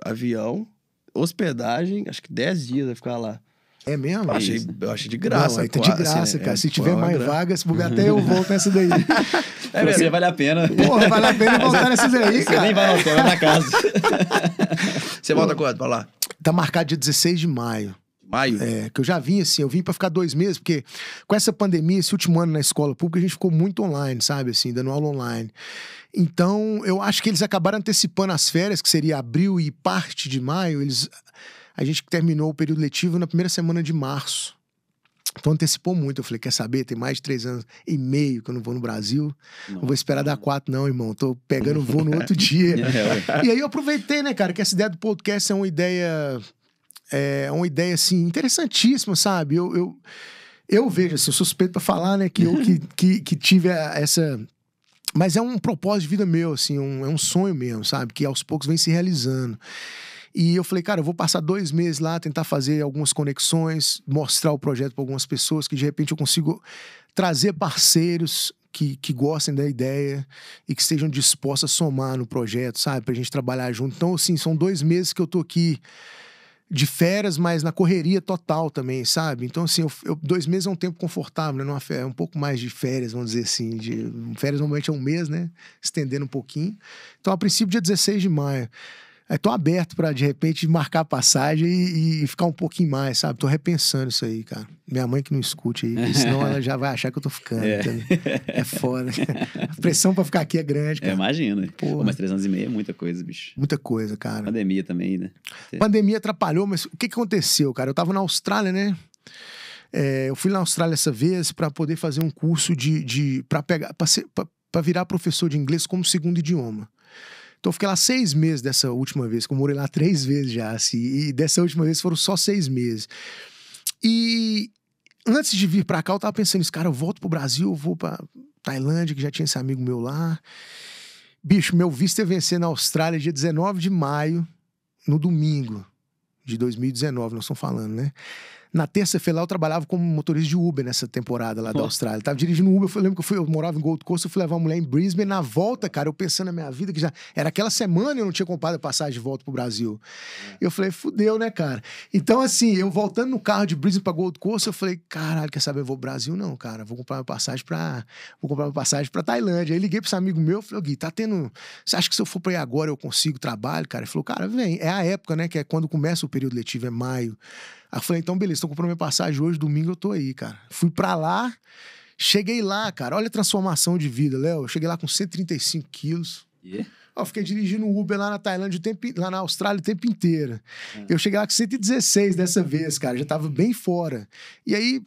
avião, hospedagem, acho que 10 dias vai ficar lá. É mesmo? Eu achei, eu achei de graça. Não, tá de assim, graça, assim, cara. É, se tiver é mais grana. vagas, bugar até eu <laughs> vou nessa daí. É mesmo, vale a pena. Porra, vale a pena voltar nessa daí, Você cara. Você nem vai no hotel, vai é na casa. Você volta quando pra lá? Tá marcado dia 16 de maio. Maio. É, que eu já vim assim, eu vim para ficar dois meses, porque com essa pandemia, esse último ano na escola pública, a gente ficou muito online, sabe, assim, dando aula online. Então, eu acho que eles acabaram antecipando as férias, que seria abril e parte de maio, eles a gente terminou o período letivo na primeira semana de março. Então antecipou muito. Eu falei, quer saber? Tem mais de três anos e meio que eu não vou no Brasil. Não, não vou esperar não. dar quatro, não, irmão. Tô pegando voo no outro <laughs> dia. É, e aí eu aproveitei, né, cara, que essa ideia do podcast é uma ideia é uma ideia, assim, interessantíssima, sabe? Eu, eu, eu vejo, assim, eu suspeito para falar, né, que eu que, <laughs> que, que tive a, essa... Mas é um propósito de vida meu, assim, um, é um sonho mesmo, sabe? Que aos poucos vem se realizando. E eu falei, cara, eu vou passar dois meses lá, tentar fazer algumas conexões, mostrar o projeto para algumas pessoas, que de repente eu consigo trazer parceiros que, que gostem da ideia e que estejam dispostos a somar no projeto, sabe? Pra gente trabalhar junto. Então, assim, são dois meses que eu tô aqui de férias, mas na correria total também, sabe? Então, assim, eu, eu, dois meses é um tempo confortável, né? Numa férias, é um pouco mais de férias, vamos dizer assim. De, férias normalmente é um mês, né? Estendendo um pouquinho. Então, a princípio, dia 16 de maio é, tô aberto para de repente marcar a passagem e, e, ficar um pouquinho mais, sabe? Tô repensando isso aí, cara. Minha mãe que não escute aí, senão ela já vai achar que eu tô ficando. <laughs> É, é foda. <laughs> A pressão para ficar aqui é grande, é, cara. É, imagina. Pô, mas três anos e meio é muita coisa, bicho. Muita coisa, cara. Pandemia também, né? Pandemia atrapalhou, mas o que aconteceu, cara? Eu tava na Austrália, né? É, eu fui na Austrália essa vez para poder fazer um curso de, de para pegar para virar professor de inglês como segundo idioma. Então eu fiquei lá seis meses dessa última vez, que eu morei lá três vezes já, assim, e dessa última vez foram só seis meses. E antes de vir para cá, eu tava pensando isso, cara, eu volto pro Brasil, eu vou pra Tailândia, que já tinha esse amigo meu lá. Bicho, meu visto é vencer na Austrália dia 19 de maio, no domingo de 2019, nós estamos falando, né? Na terça-feira eu trabalhava como motorista de Uber nessa temporada lá da Austrália. Eu tava dirigindo Uber, eu lembro que eu, fui, eu morava em Gold Coast, eu fui levar uma mulher em Brisbane. Na volta, cara, eu pensando na minha vida, que já era aquela semana eu não tinha comprado a passagem de volta pro Brasil. Eu falei, fudeu, né, cara? Então, assim, eu voltando no carro de Brisbane pra Gold Coast, eu falei, caralho, quer saber, eu vou pro Brasil? Não, cara, vou comprar uma passagem pra... Vou comprar uma passagem pra Tailândia. Aí liguei pro esse amigo meu, falei, Gui, tá tendo... Você acha que se eu for pra ir agora eu consigo trabalho, cara? Ele falou, cara, vem. É a época, né, que é quando começa o período letivo, é maio. Aí eu falei, então beleza, tô comprando minha passagem hoje, domingo eu tô aí, cara. Fui para lá, cheguei lá, cara, olha a transformação de vida, Léo. Eu cheguei lá com 135 quilos. Yeah. Eu fiquei dirigindo Uber lá na Tailândia, tempo, lá na Austrália o tempo inteiro. É. Eu cheguei lá com 116 dessa vez, cara. Já tava bem fora. E aí,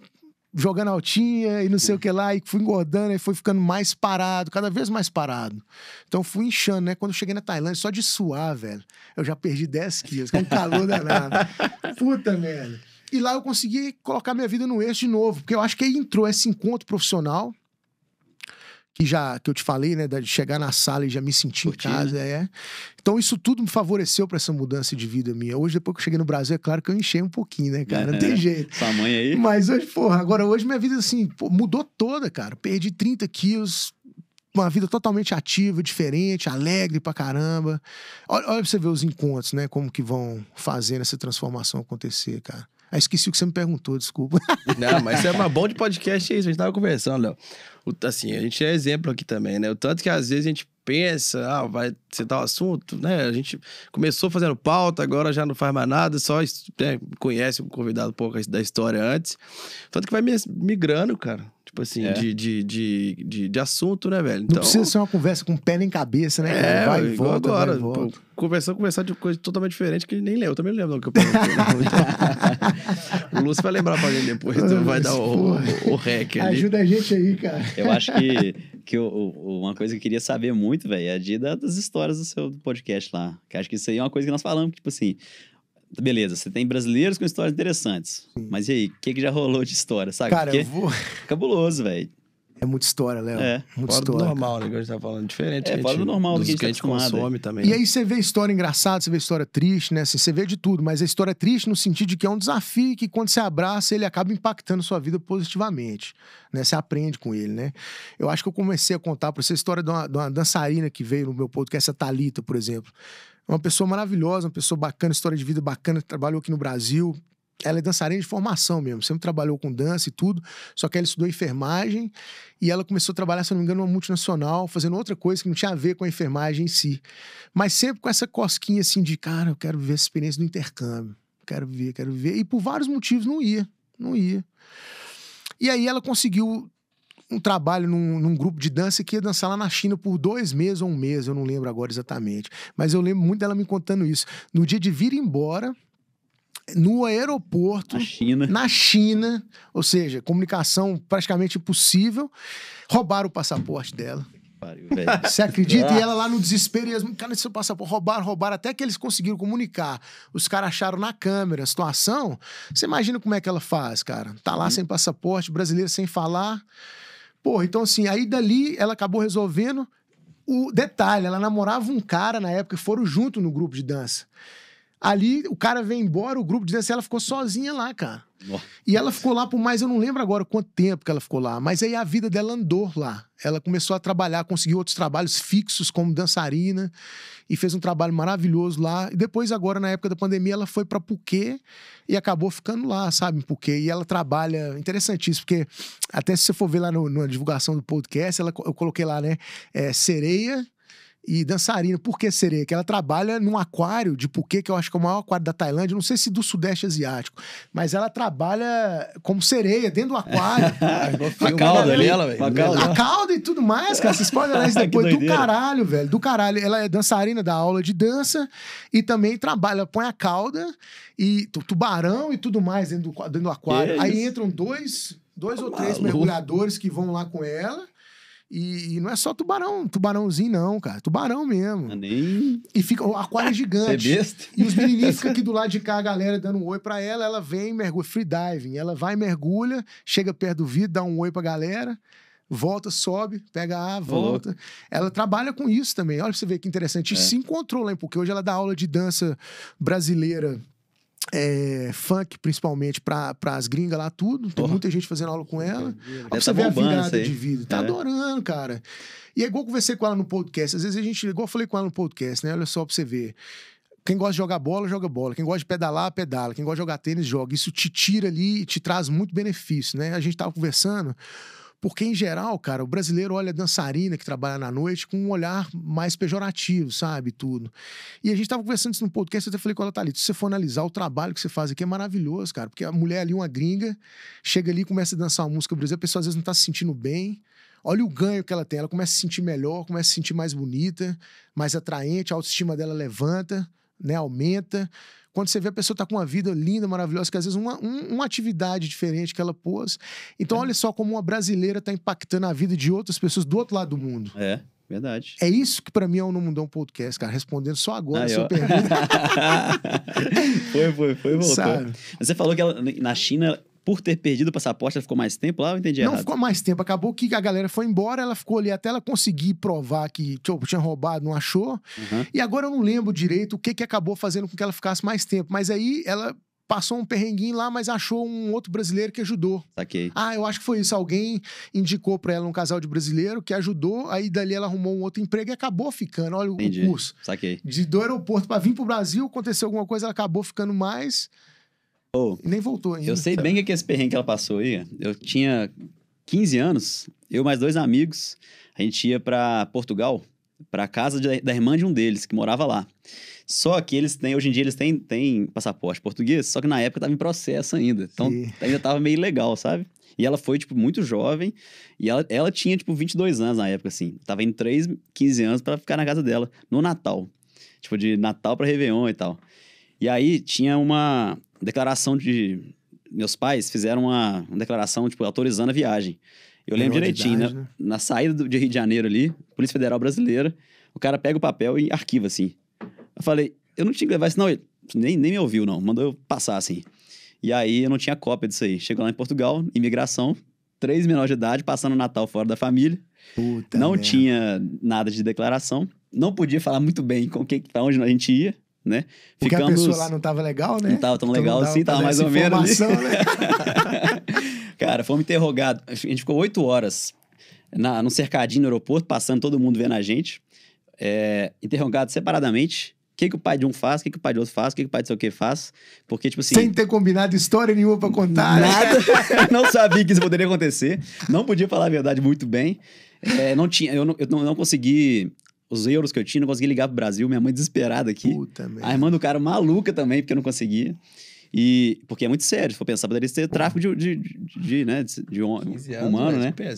jogando altinha e não sei o que lá, e fui engordando, e fui ficando mais parado, cada vez mais parado. Então fui inchando, né? Quando eu cheguei na Tailândia, só de suar, velho, eu já perdi 10 quilos, com é calor danado. <laughs> Puta merda. E lá eu consegui colocar minha vida no eixo de novo, porque eu acho que aí entrou esse encontro profissional que já que eu te falei, né, de chegar na sala e já me sentir em né? casa, é. Então isso tudo me favoreceu para essa mudança de vida minha. Hoje depois que eu cheguei no Brasil, é claro que eu enchei um pouquinho, né, cara, não tem <laughs> é. jeito. Sua mãe aí. Mas hoje, porra, agora hoje minha vida assim, pô, mudou toda, cara. Perdi 30 quilos, uma vida totalmente ativa, diferente, alegre pra caramba. Olha, olha pra você ver os encontros, né, como que vão fazendo essa transformação acontecer, cara. Ah, esqueci o que você me perguntou, desculpa. <laughs> Não, mas isso é uma bom de podcast, é isso. A gente tava conversando, Léo. Assim, a gente é exemplo aqui também, né? O tanto que às vezes a gente pensa, ah, vai ser tal assunto, né? A gente começou fazendo pauta, agora já não faz mais nada, só né, conhece o convidado um pouco da história antes. Tanto que vai migrando, cara tipo assim, é. de, de, de, de, de, assunto, né, velho? Então, não precisa ser uma conversa com pé nem cabeça, né? É, vai e volta, agora, vai e volta. conversar de coisa totalmente diferente que nem lembro. Eu também não lembro do que eu perguntei. <laughs> o Lúcio vai lembrar pra gente depois, então vai dar o, o, o rec ali. Ajuda a gente aí, cara. Eu acho que, que eu, uma coisa que eu queria saber muito, velho, é de, das histórias do seu podcast lá. Que acho que isso aí é uma coisa que nós falamos, que, tipo assim, beleza, você tem brasileiros com histórias interessantes. Sim. Mas e aí, o que, que já rolou de história, sabe? Cara, Porque eu vou. <laughs> Cabuloso, velho. É muita história, Léo. É. Muita fora história. do normal, né? Que a gente tá falando diferente. É, gente, fora do normal do que a gente, que a tá gente tá consome também. E né? aí você vê história engraçada, você vê história triste, né? Assim, você vê de tudo, mas a história é triste no sentido de que é um desafio que quando você abraça, ele acaba impactando sua vida positivamente, né? Você aprende com ele, né? Eu acho que eu comecei a contar pra você a história de uma, de uma dançarina que veio no meu podcast, a Thalita, por exemplo uma pessoa maravilhosa, uma pessoa bacana, história de vida bacana, trabalhou aqui no Brasil. Ela é dançarina de formação mesmo, sempre trabalhou com dança e tudo, só que ela estudou enfermagem e ela começou a trabalhar, se não me engano, numa multinacional, fazendo outra coisa que não tinha a ver com a enfermagem em si. Mas sempre com essa cosquinha assim de, cara, eu quero ver essa experiência do intercâmbio, quero ver, quero ver. E por vários motivos não ia, não ia. E aí ela conseguiu um trabalho num, num, grupo de dança que ia dançar lá na China por dois meses ou um mês, eu não lembro agora exatamente. Mas eu lembro muito dela me contando isso. No dia de vir embora, no aeroporto, na China, na China ou seja, comunicação praticamente impossível, roubaram o passaporte dela. Você acredita? Ah. E ela lá no desespero, e as cara, seu passaporte, roubaram, roubaram, até que eles conseguiram comunicar. Os caras acharam na câmera a situação. Você imagina como é que ela faz, cara? Tá lá hum. sem passaporte, brasileiro sem falar. Porra, então assim, aí dali ela acabou resolvendo o detalhe. Ela namorava um cara na época e foram junto no grupo de dança. Ali o cara vem embora, o grupo de dança, ela ficou sozinha lá, cara. Nossa. E ela ficou lá por mais, eu não lembro agora quanto tempo que ela ficou lá, mas aí a vida dela andou lá. Ela começou a trabalhar, conseguiu outros trabalhos fixos como dançarina e fez um trabalho maravilhoso lá. E depois, agora, na época da pandemia, ela foi para Puquê e acabou ficando lá, sabe, em Puquê. E ela trabalha, interessantíssimo, porque até se você for ver lá no, na divulgação do podcast, ela, eu coloquei lá, né, é, sereia e dançarina. Por que sereia? Que ela trabalha num aquário de porquê, que eu acho que é o maior aquário da Tailândia, não sei se do Sudeste Asiático, mas ela trabalha como sereia dentro do aquário. <laughs> Ah, né? a cauda ali, ela, velho. A cauda e tudo mais, cara. Vocês podem olhar isso depois. do caralho, velho. Do caralho. Ela é dançarina da aula de dança e também trabalha, põe a cauda e tubarão e tudo mais dentro do, dentro do aquário. Aí entram dois, dois ou tá três mergulhadores que vão lá com ela. E, e, não é só tubarão, tubarãozinho, não, cara. Tubarão mesmo. É nem... E fica. O aquário ah, é gigante. É e os menininhos <laughs> ficam aqui do lado de cá, a galera dando um oi pra ela. Ela vem, mergulha, free diving. Ela vai, mergulha, chega perto do vidro, dá um oi pra galera, volta, sobe, pega a volta. Olá. Ela trabalha com isso também. Olha pra você ver que interessante. É. Se encontrou lá, porque hoje ela dá aula de dança brasileira é, funk, principalmente, para as gringas lá, tudo. Tem oh. muita gente fazendo aula com ela. Olha pra você tá ver a virada de vida. Tá é. adorando, cara. E é igual eu conversei com ela no podcast. Às vezes a gente, igual eu falei com ela no podcast, né? Olha só pra você ver. Quem gosta de jogar bola, joga bola. Quem gosta de pedalar, pedala. Quem gosta de jogar tênis, joga. Isso te tira ali e te traz muito benefício, né? A gente tava conversando porque, em geral, cara, o brasileiro olha a dançarina que trabalha na noite com um olhar mais pejorativo, sabe? Tudo. E a gente tava conversando isso no podcast, eu até falei com ela, Thalita, se você for analisar o trabalho que você faz aqui, é maravilhoso, cara. Porque a mulher ali, uma gringa, chega ali e começa a dançar uma música brasileira, a pessoa às vezes não tá se sentindo bem. Olha o ganho que ela tem. Ela começa a se sentir melhor, começa a se sentir mais bonita, mais atraente, a autoestima dela levanta, né? Aumenta. Quando você vê a pessoa tá com uma vida linda, maravilhosa, que às vezes uma, um, uma atividade diferente que ela pôs. Então, é. olha só como uma brasileira tá impactando a vida de outras pessoas do outro lado do mundo. É. Verdade. É isso que para mim é o um No Mundão Podcast, cara. Respondendo só agora a sua pergunta. <laughs> foi, foi, foi, voltou. Sabe? Você falou que ela, na China por ter perdido o passaporte, ela ficou mais tempo lá? ou entendi Não ficou mais tempo. Acabou que a galera foi embora, ela ficou ali até ela conseguir provar que tipo, tinha roubado, não achou. Uhum. E agora eu não lembro direito o que, que acabou fazendo com que ela ficasse mais tempo. Mas aí ela passou um perrenguinho lá, mas achou um outro brasileiro que ajudou. Saquei. Ah, eu acho que foi isso. Alguém indicou para ela um casal de brasileiro que ajudou, aí dali ela arrumou um outro emprego e acabou ficando. Olha Entendi. o curso. Saquei. De do aeroporto para vir pro Brasil, aconteceu alguma coisa, ela acabou ficando mais. Oh, nem voltou ainda. Eu sei bem bem que, é que esse perrengue que ela passou aí. Eu tinha 15 anos, eu mais dois amigos, a gente ia para Portugal, para casa de, da irmã de um deles, que morava lá. Só que eles têm, hoje em dia eles têm, têm passaporte português, só que na época tava em processo ainda. Então Sim. <laughs> ainda tava meio legal, sabe? E ela foi, tipo, muito jovem. E ela, ela tinha, tipo, 22 anos na época, assim. Tava indo 3, 15 anos para ficar na casa dela, no Natal. Tipo, de Natal para Réveillon e tal. E aí tinha uma, declaração de. Meus pais fizeram uma, uma declaração, tipo, autorizando a viagem. Eu lembro direitinho, né? né? na saída do, de Rio de Janeiro ali, Polícia Federal Brasileira, o cara pega o papel e arquiva, assim. Eu falei, eu não tinha que levar isso, não. Ele nem, nem me ouviu, não. Mandou eu passar, assim. E aí eu não tinha cópia disso aí. Chegou lá em Portugal, imigração, três menores de idade, passando o Natal fora da família. Puta não merda. tinha nada de declaração. Não podia falar muito bem com quem, pra onde a gente ia né? Porque Ficamos... a pessoa lá não tava legal, né? Não tava tão então legal assim, tava mais ou menos. Né? <laughs> Cara, fomos interrogados. A gente ficou oito horas na, cercadinho no aeroporto, passando todo mundo vendo a gente. É, interrogado separadamente. O que, que o pai de um faz, o que, que o pai de outro faz, o que, que o pai de sei o que faz. Porque, tipo assim. Sem ter combinado história nenhuma pra contar. Né? Nada. <laughs> <laughs> não sabia que isso poderia acontecer. Não podia falar a verdade muito bem. É, não tinha, eu, não, eu não consegui os euros que eu tinha, não consegui ligar pro Brasil, minha mãe desesperada aqui. Puta a irmã do cara maluca também, porque eu não conseguia. E, porque é muito sério, se for pensar, poderia ser tráfico de, de, de, de né, de, de um, humano, né? né?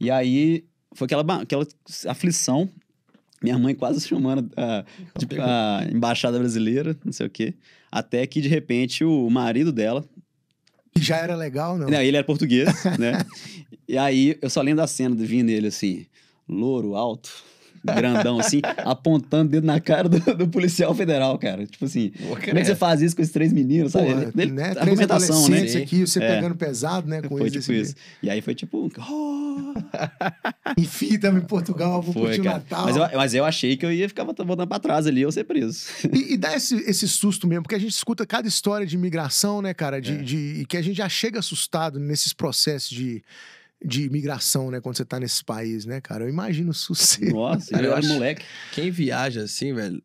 E aí foi aquela, aquela aflição. Minha mãe quase chamando a, a embaixada brasileira, não sei o quê. Até que, de repente, o marido dela, já era legal, não? Não, ele era português, né? <laughs> e aí eu só lembro da cena de vinho dele assim, louro alto, grandão assim, apontando dedo na cara do, do policial federal, cara. Tipo assim, como é que você é. faz isso com esses três meninos, sabe? Porra, Ele, né? Três argumentação, né? aqui, você é. pegando pesado, né? Com foi tipo assim. isso. E aí foi tipo Oh! <laughs> Enfim, tamo em Portugal, vou foi, curtir o Natal. Mas eu, mas eu, achei que eu ia ficar voltando pra trás ali, eu ser preso. E, e dá esse, esse, susto mesmo, porque a gente escuta cada história de imigração, né, cara? De, é. de, e que a gente já chega assustado nesses processos de de imigração, né? Quando você tá nesse país, né, cara? Eu imagino o sossego. Nossa, cara, <laughs> eu, eu acho... moleque. Quem viaja assim, velho,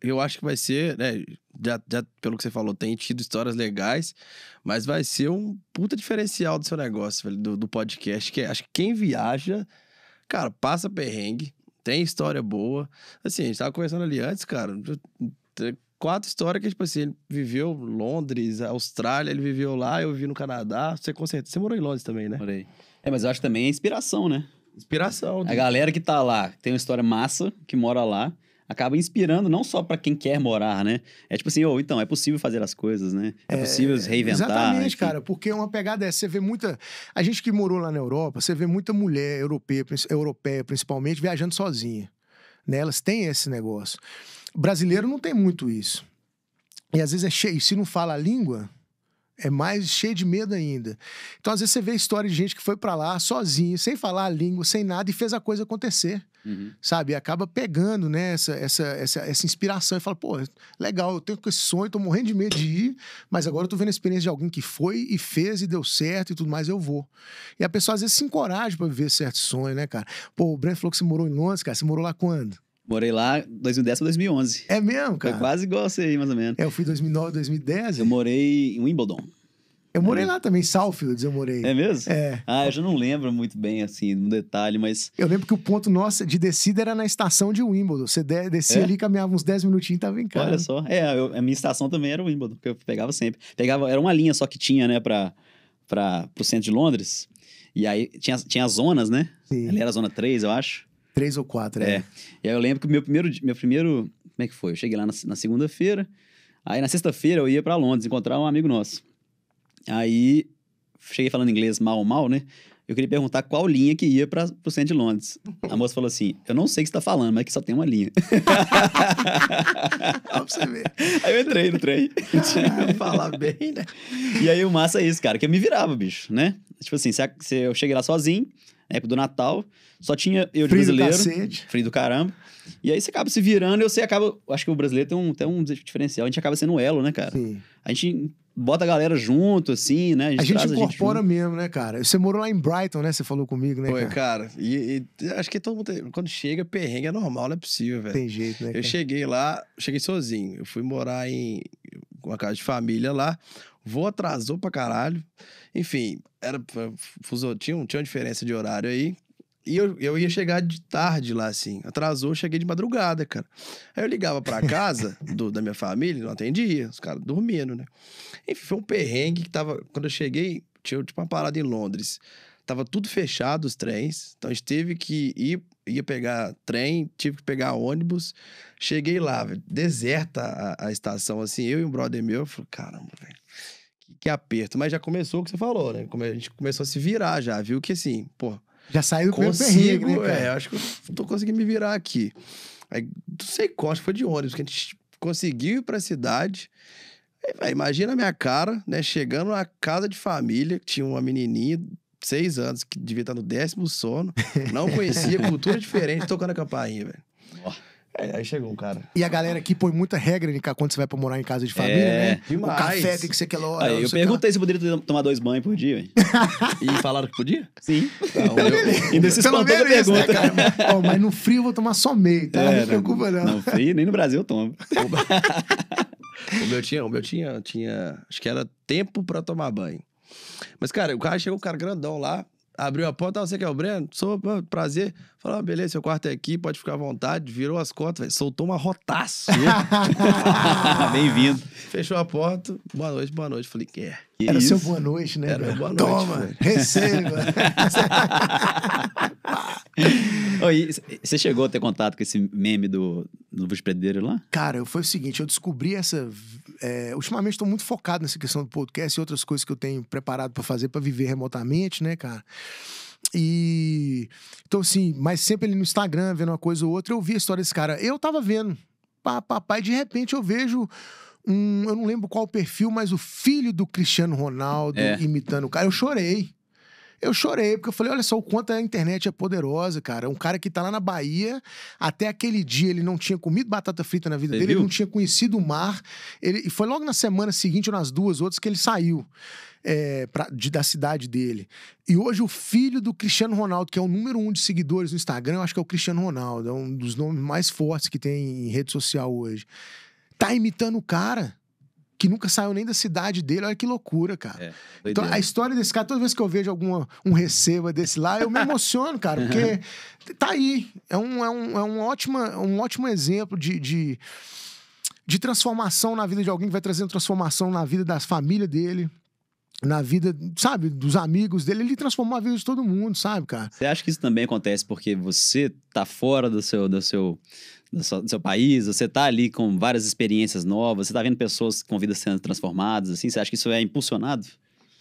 eu acho que vai ser, né? Já, já, pelo que você falou, tem tido histórias legais, mas vai ser um puta diferencial do seu negócio, velho, do, do podcast. Que é, acho que quem viaja, cara, passa perrengue, tem história boa. Assim, a gente tava conversando ali antes, cara. Quatro histórias que, tipo assim, ele viveu Londres, Austrália, ele viveu lá, eu vivi no Canadá. Você com certeza. Você morou em Londres também, né? Morei. É, mas eu acho também é inspiração, né? Inspiração. A galera que tá lá, tem uma história massa, que mora lá, acaba inspirando não só para quem quer morar, né? É tipo assim, ou oh, então, é possível fazer as coisas, né? É, é possível reinventar. Exatamente, enfim. cara, porque é uma pegada é, você vê muita. A gente que morou lá na Europa, você vê muita mulher europeia, europeia principalmente, viajando sozinha. Né? Elas têm esse negócio. brasileiro não tem muito isso. E às vezes é cheio. Se não fala a língua, é mais cheio de medo ainda. Então, às vezes, você vê história de gente que foi para lá sozinho, sem falar a língua, sem nada, e fez a coisa acontecer. Uhum. Sabe? E acaba pegando né, essa, essa, essa, essa inspiração e fala: pô, legal, eu tenho esse sonho, tô morrendo de medo de ir, mas agora eu tô vendo a experiência de alguém que foi e fez e deu certo e tudo mais, eu vou. E a pessoa às vezes se encoraja para viver certos sonhos, né, cara? Pô, o Brent falou que você morou em Londres, cara, você morou lá quando? Morei lá 2010 para 2011. É mesmo, cara? Foi quase igual você aí, mais ou menos. É, eu fui 2009, 2010. Eu morei em Wimbledon. Eu morei é. lá também, Southfields eu morei. É mesmo? É. Ah, eu já não lembro muito bem, assim, no detalhe, mas... Eu lembro que o ponto nosso de descida era na estação de Wimbledon. Você de descia é? ali, caminhava uns 10 minutinhos e tava em casa. Olha só. É, eu, a minha estação também era Wimbledon, que eu pegava sempre. Pegava, era uma linha só que tinha, né, pra, pra, pro centro de Londres. E aí tinha, tinha as zonas, né? Sim. Ali era a zona 3, eu acho. Três ou quatro, é. é. E aí eu lembro que meu primeiro, meu primeiro. Como é que foi? Eu cheguei lá na, na segunda-feira. Aí na sexta-feira eu ia para Londres encontrar um amigo nosso. Aí cheguei falando inglês mal, mal, né? Eu queria perguntar qual linha que ia para o centro de Londres. A moça falou assim: Eu não sei o que você está falando, mas é que só tem uma linha. <laughs> aí eu entrei no trem. <laughs> falar bem, né? E aí o massa é isso, cara, que eu me virava, bicho, né? Tipo assim, se eu cheguei lá sozinho, na época do Natal. Só tinha eu de Frio brasileiro. Do Frio do caramba. E aí você acaba se virando eu sei acaba. Acho que o brasileiro tem um, tem um diferencial. A gente acaba sendo um elo, né, cara? Sim. A gente bota a galera junto, assim, né? A gente, a gente incorpora a gente mesmo, né, cara? Você morou lá em Brighton, né? Você falou comigo, né? Foi, cara. cara e, e, acho que todo mundo. Tem, quando chega, perrengue é normal, não é possível, velho. Tem jeito, né? Eu cheguei lá, cheguei sozinho. Eu fui morar em uma casa de família lá. Voo atrasou pra caralho. Enfim, era, fuso, tinha, tinha uma diferença de horário aí. E eu, eu ia chegar de tarde lá, assim. Atrasou, cheguei de madrugada, cara. Aí eu ligava pra casa do, da minha família, não atendia, os caras dormindo, né? Enfim, foi um perrengue que tava. Quando eu cheguei, tinha tipo uma parada em Londres. Tava tudo fechado os trens, então a gente teve que ir. Ia pegar trem, tive que pegar ônibus. Cheguei lá, deserta a, a estação, assim, eu e um brother meu. Eu falei, caramba, velho que aperto. Mas já começou o que você falou, né? A gente começou a se virar já, viu? Que assim, pô. Já saiu do o perrengue, né, É, acho que eu tô conseguindo me virar aqui. Aí, não sei qual, acho que foi de ônibus, que a gente conseguiu ir pra cidade. Aí, imagina a minha cara, né? Chegando na casa de família, tinha uma menininha, seis anos, que devia estar no décimo sono, não conhecia, <laughs> cultura diferente, tocando a campainha, velho. Aí, é, aí chegou o cara. E a galera aqui põe muita regra de quando você vai pra morar em casa de família, é, né? Demais. O café tem que ser aquela hora. Aí, eu tá- perguntei se poderia tomar dois banhos por dia, hein? <laughs> e falaram que podia? Sim. Então, eu, ainda se espantou da né, pergunta. Né, cara? oh, mas no frio eu vou tomar só meio, tá? É, não se preocupa, não. No frio, nem no Brasil eu tomo. <laughs> o meu tinha, o meu tinha, tinha. Acho que era tempo pra tomar banho. Mas, cara, o cara chegou um cara grandão lá, abriu a porta, ah, você que é o Breno? Sou, prazer. Falou, ah, beleza, seu quarto é aqui, pode ficar à vontade. Virou as costas, véio. soltou uma rotaça. <laughs> Bem-vindo. Fechou a porta, boa noite, boa noite. Falei, quer. é? Que Era isso? seu boa noite, né? Era boa noite. Toma, receba. <laughs> Você <laughs> chegou a ter contato com esse meme do Novo Hospedeiro lá? Cara, foi o seguinte, eu descobri essa... É, ultimamente estou muito focado nessa questão do podcast e outras coisas que eu tenho preparado para fazer para viver remotamente, né, cara? E... Então, assim, mas sempre ele no Instagram, vendo uma coisa ou outra, eu vi a história desse cara. Eu tava vendo, papai, de repente eu vejo um, eu não lembro qual o perfil, mas o filho do Cristiano Ronaldo é. imitando o cara. Eu chorei. Eu chorei, porque eu falei: olha só o quanto a internet é poderosa, cara. Um cara que tá lá na Bahia, até aquele dia ele não tinha comido batata frita na vida Você dele, viu? ele não tinha conhecido o mar. Ele, e foi logo na semana seguinte, ou nas duas outras, que ele saiu. É, pra, de, da cidade dele. E hoje o filho do Cristiano Ronaldo, que é o número um de seguidores no Instagram, eu acho que é o Cristiano Ronaldo, é um dos nomes mais fortes que tem em rede social hoje. Tá imitando o cara que nunca saiu nem da cidade dele. Olha que loucura, cara. É, então, a história desse cara, toda vez que eu vejo alguma, um receba desse lá, eu me emociono, cara, porque <laughs> tá aí. É um, é um, é um, ótima, um ótimo exemplo de, de, de transformação na vida de alguém que vai trazendo transformação na vida da família dele na vida, sabe, dos amigos dele, ele transformou a vida de todo mundo, sabe, cara? Você acha que isso também acontece porque você tá fora do seu, do seu, do seu, do seu, país, você está ali com várias experiências novas, você está vendo pessoas com vidas sendo transformadas, assim, você acha que isso é impulsionado?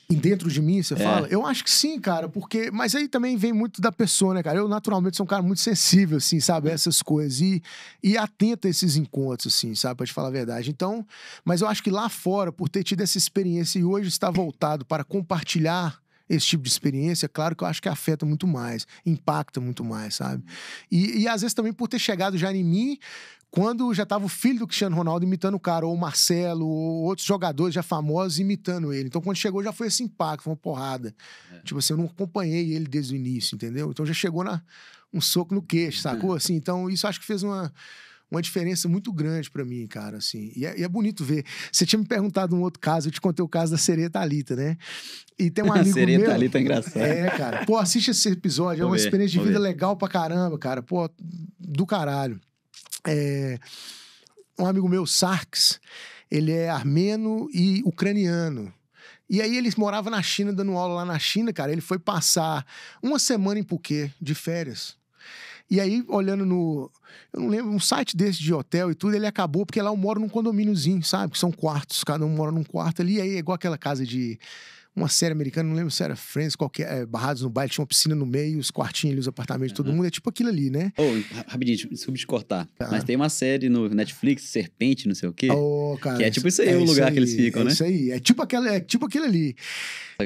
E dentro de mim, você é. fala? Eu acho que sim, cara, porque. Mas aí também vem muito da pessoa, né, cara? Eu, naturalmente, sou um cara muito sensível, assim, sabe? Essas coisas. E, e atento a esses encontros, assim, sabe? Pra te falar a verdade. Então, mas eu acho que lá fora, por ter tido essa experiência e hoje estar voltado para compartilhar esse tipo de experiência, claro que eu acho que afeta muito mais, impacta muito mais, sabe? E, e às vezes também por ter chegado já em mim, quando já estava o filho do Cristiano Ronaldo imitando o cara, ou o Marcelo, ou outros jogadores já famosos imitando ele. Então, quando chegou, já foi esse impacto, foi uma porrada. É. Tipo assim, eu não acompanhei ele desde o início, entendeu? Então já chegou na, um soco no queixo, é. sacou? Assim, então, isso acho que fez uma uma diferença muito grande para mim, cara, assim. E é, e é, bonito ver. Você tinha me perguntado um outro caso, eu te contei o caso da sereia Thalita, né? E tem um <laughs> amigo sereia meu... Thalita é engraçado. É, cara. Pô, assiste esse episódio, é vou é uma ver, experiência de vida ver. legal pra caramba, cara. Pô, do caralho. É... Um amigo meu, Sarks, ele é armeno e ucraniano. E aí ele morava na China, dando aula lá na China, cara. Ele foi passar uma semana em Phuket, de férias. E aí, olhando no. Eu não lembro, um site desse de hotel e tudo, ele acabou, porque lá eu moro num condomíniozinho, sabe? Que são quartos, cada um mora num quarto ali, aí é igual aquela casa de uma série americana, não lembro se era Friends, qualquer, é, Barrados no Baile, tinha uma piscina no meio, os quartinhos ali, os apartamentos, uhum. todo mundo, é tipo aquilo ali, né? Ô, oh, rapidinho, desculpa te cortar, tá. mas tem uma série no Netflix, Serpente, não sei o quê, oh, cara, que é tipo isso aí, é o lugar aí, que eles ficam, é né? isso aí, é tipo, aquela, é tipo aquilo ali.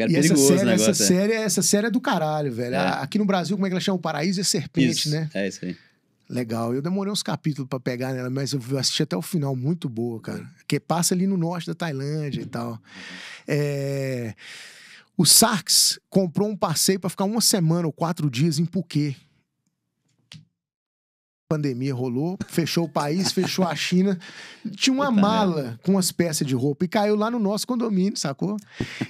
e essa série, negócio, essa, é. série, essa série é do caralho, velho. É. Aqui no Brasil, como é que ela chama? O Paraíso é Serpente, isso. né? é isso aí. Legal. Eu demorei uns capítulos para pegar nela, mas eu assisti até o final, muito boa, cara. Que passa ali no norte da Tailândia e tal. É... O Sarks comprou um passeio para ficar uma semana ou quatro dias em Phuket pandemia rolou, fechou o país, <laughs> fechou a China. Tinha uma Puta mala mesmo. com as peças de roupa e caiu lá no nosso condomínio, sacou?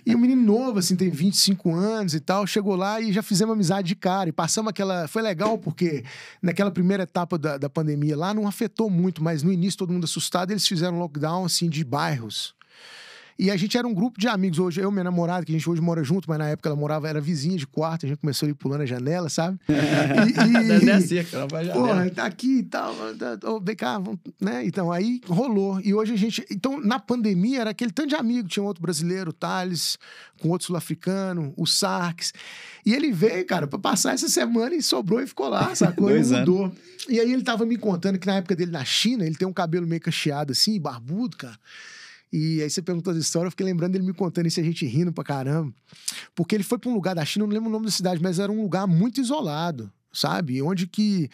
E o um menino novo, assim, tem 25 anos e tal, chegou lá e já fizemos amizade de cara. E passamos aquela. Foi legal porque naquela primeira etapa da, da pandemia lá não afetou muito, mas no início todo mundo assustado, eles fizeram lockdown, assim, de bairros. E a gente era um grupo de amigos. Hoje, eu, minha namorada, que a gente hoje mora junto, mas na época ela morava, era vizinha de quarto, a gente começou a ir pulando a janela, sabe? <laughs> E, e... é assim, Porra, tá aqui e tal, tá, vem cá, vamos... né? Então, aí rolou. E hoje a gente. Então, na pandemia, era aquele tanto de amigo. Tinha outro brasileiro, o Thales, com outro sul-africano, o Sarks. E ele veio, cara, pra passar essa semana e sobrou e ficou lá, <laughs> sacou? e mudou. Anos. E aí ele tava me contando que na época dele na China, ele tem um cabelo meio cacheado assim, barbudo, cara. E aí você perguntou essa história, eu fiquei lembrando ele me contando isso, a gente rindo pra caramba. Porque ele foi pra um lugar da China, não lembro o nome da cidade, mas era um lugar muito isolado, sabe? Onde que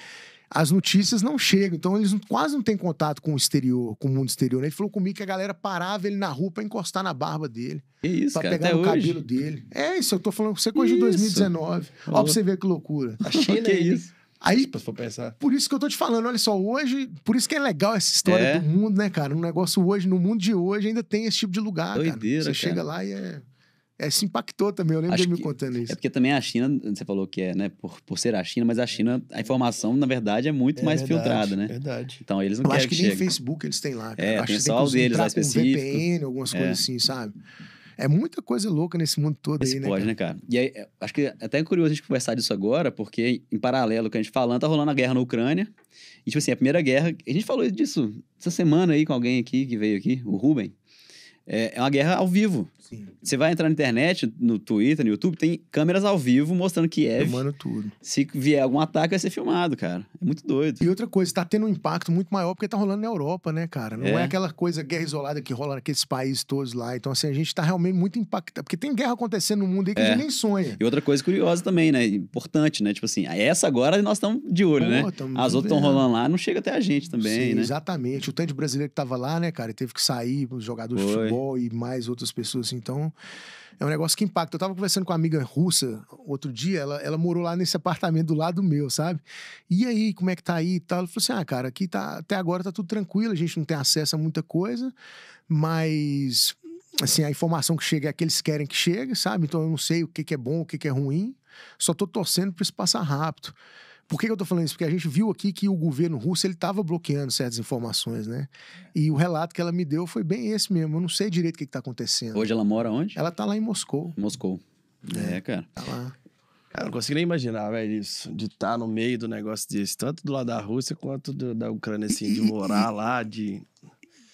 as notícias não chegam. Então eles quase não têm contato com o exterior, com o mundo exterior. Né? Ele falou comigo que a galera parava ele na rua para encostar na barba dele. Que isso, pra cara, pegar até no hoje. cabelo dele. É isso, eu tô falando com você coisa de 2019. Olha pra você ver que loucura. A China é <laughs> isso. Aí, pensar. Por isso que eu tô te falando, olha só, hoje, por isso que é legal essa história é. do mundo, né, cara? Um negócio hoje, no mundo de hoje, ainda tem esse tipo de lugar, Doideira, cara. Você cara. chega lá e é. É, se impactou também, eu lembro Acho de que, me contando isso. É porque também a China, você falou que é, né, por, por ser a China, mas a China, a informação, na verdade, é muito é mais verdade, filtrada, né? Verdade. Então, eles não eu querem acho que, que nem chegue. Facebook eles têm lá, cara. É, acho tem que só os deles lá específico. VPN, algumas é. coisas assim, sabe? É muita coisa louca nesse mundo todo Esse aí, né? Pode, né, cara? E aí, é, acho que é até é curioso a gente conversar disso agora, porque em paralelo com a gente falando, tá rolando a guerra na Ucrânia. E, tipo assim, a primeira guerra. A gente falou disso essa semana aí com alguém aqui que veio aqui, o Ruben. É, é uma guerra ao vivo. Você vai entrar na internet, no Twitter, no YouTube, tem câmeras ao vivo mostrando é. Filmando tudo. Se vier algum ataque, vai ser filmado, cara. É muito doido. E outra coisa, tá tendo um impacto muito maior porque tá rolando na Europa, né, cara? Não é, é aquela coisa, guerra isolada que rola naqueles países todos lá. Então, assim, a gente tá realmente muito impactado. Porque tem guerra acontecendo no mundo aí que é. a gente nem sonha. E outra coisa curiosa também, né? Importante, né? Tipo assim, essa agora nós estamos de olho, Pô, né? As outras estão rolando lá, não chega até a gente também, Sim, né? Exatamente. O tanto de brasileiro que tava lá, né, cara? E teve que sair, os jogadores Foi. de futebol e mais outras pessoas assim, assim. Então, é um negócio que impacta. Eu tava conversando com uma amiga russa outro dia, ela, ela morou lá nesse apartamento do lado meu, sabe? E aí, como é que tá aí e tal? Ela falou assim: ah, cara, aqui tá, até agora tá tudo tranquilo, a gente não tem acesso a muita coisa, mas, assim, a informação que chega é a que eles querem que chegue, sabe? Então eu não sei o que, que é bom, o que, que é ruim, só tô torcendo para isso passar rápido. Por que, que eu estou falando isso? Porque a gente viu aqui que o governo russo ele estava bloqueando certas informações, né? E o relato que ela me deu foi bem esse mesmo. Eu não sei direito o que está acontecendo. Hoje ela mora onde? Ela está lá em Moscou. Moscou. É, é cara. Tá lá. Cara, não consigo nem imaginar, velho, isso. De estar tá no meio do negócio desse, tanto do lado da Rússia quanto do, da Ucrânia, assim, de morar lá, de.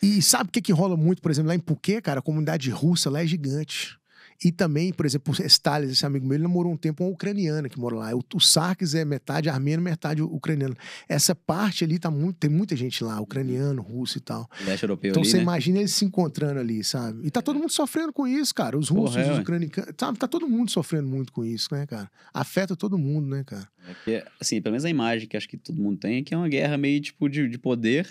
E sabe o que, que rola muito, por exemplo, lá em Puquê, cara, a comunidade russa lá é gigante. E também, por exemplo, o Stalin, esse amigo meu, ele namorou um tempo uma ucraniana que mora lá. O, o Sarkis é metade armênio, metade ucraniano. Essa parte ali tá muito, tem muita gente lá, uhum. ucraniano, russo e tal. Leste europeu Então você né? imagina eles se encontrando ali, sabe? E tá é. todo mundo sofrendo com isso, cara. Os russos, Porra, é, os ucranianos, sabe? Tá todo mundo sofrendo muito com isso, né, cara? Afeta todo mundo, né, cara? É que, assim, pelo menos a imagem que acho que todo mundo tem é que é uma guerra meio, tipo, de, de poder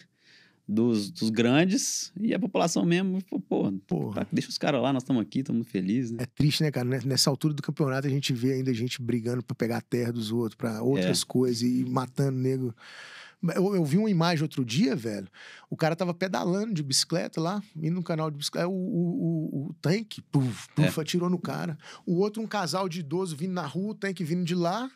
dos, dos, grandes e a população mesmo, pô, tá, deixa os caras lá, nós estamos aqui, estamos felizes, né? É triste, né, cara? Nessa altura do campeonato a gente vê ainda gente brigando para pegar a terra dos outros, para outras é. coisas e matando negro Eu, eu, vi uma imagem outro dia, velho. O cara tava pedalando de bicicleta lá, indo no canal de bicicleta. O, o, o, o tanque, puf, puf, é. atirou no cara. O outro, um casal de idoso vindo na rua, o tanque vindo de lá.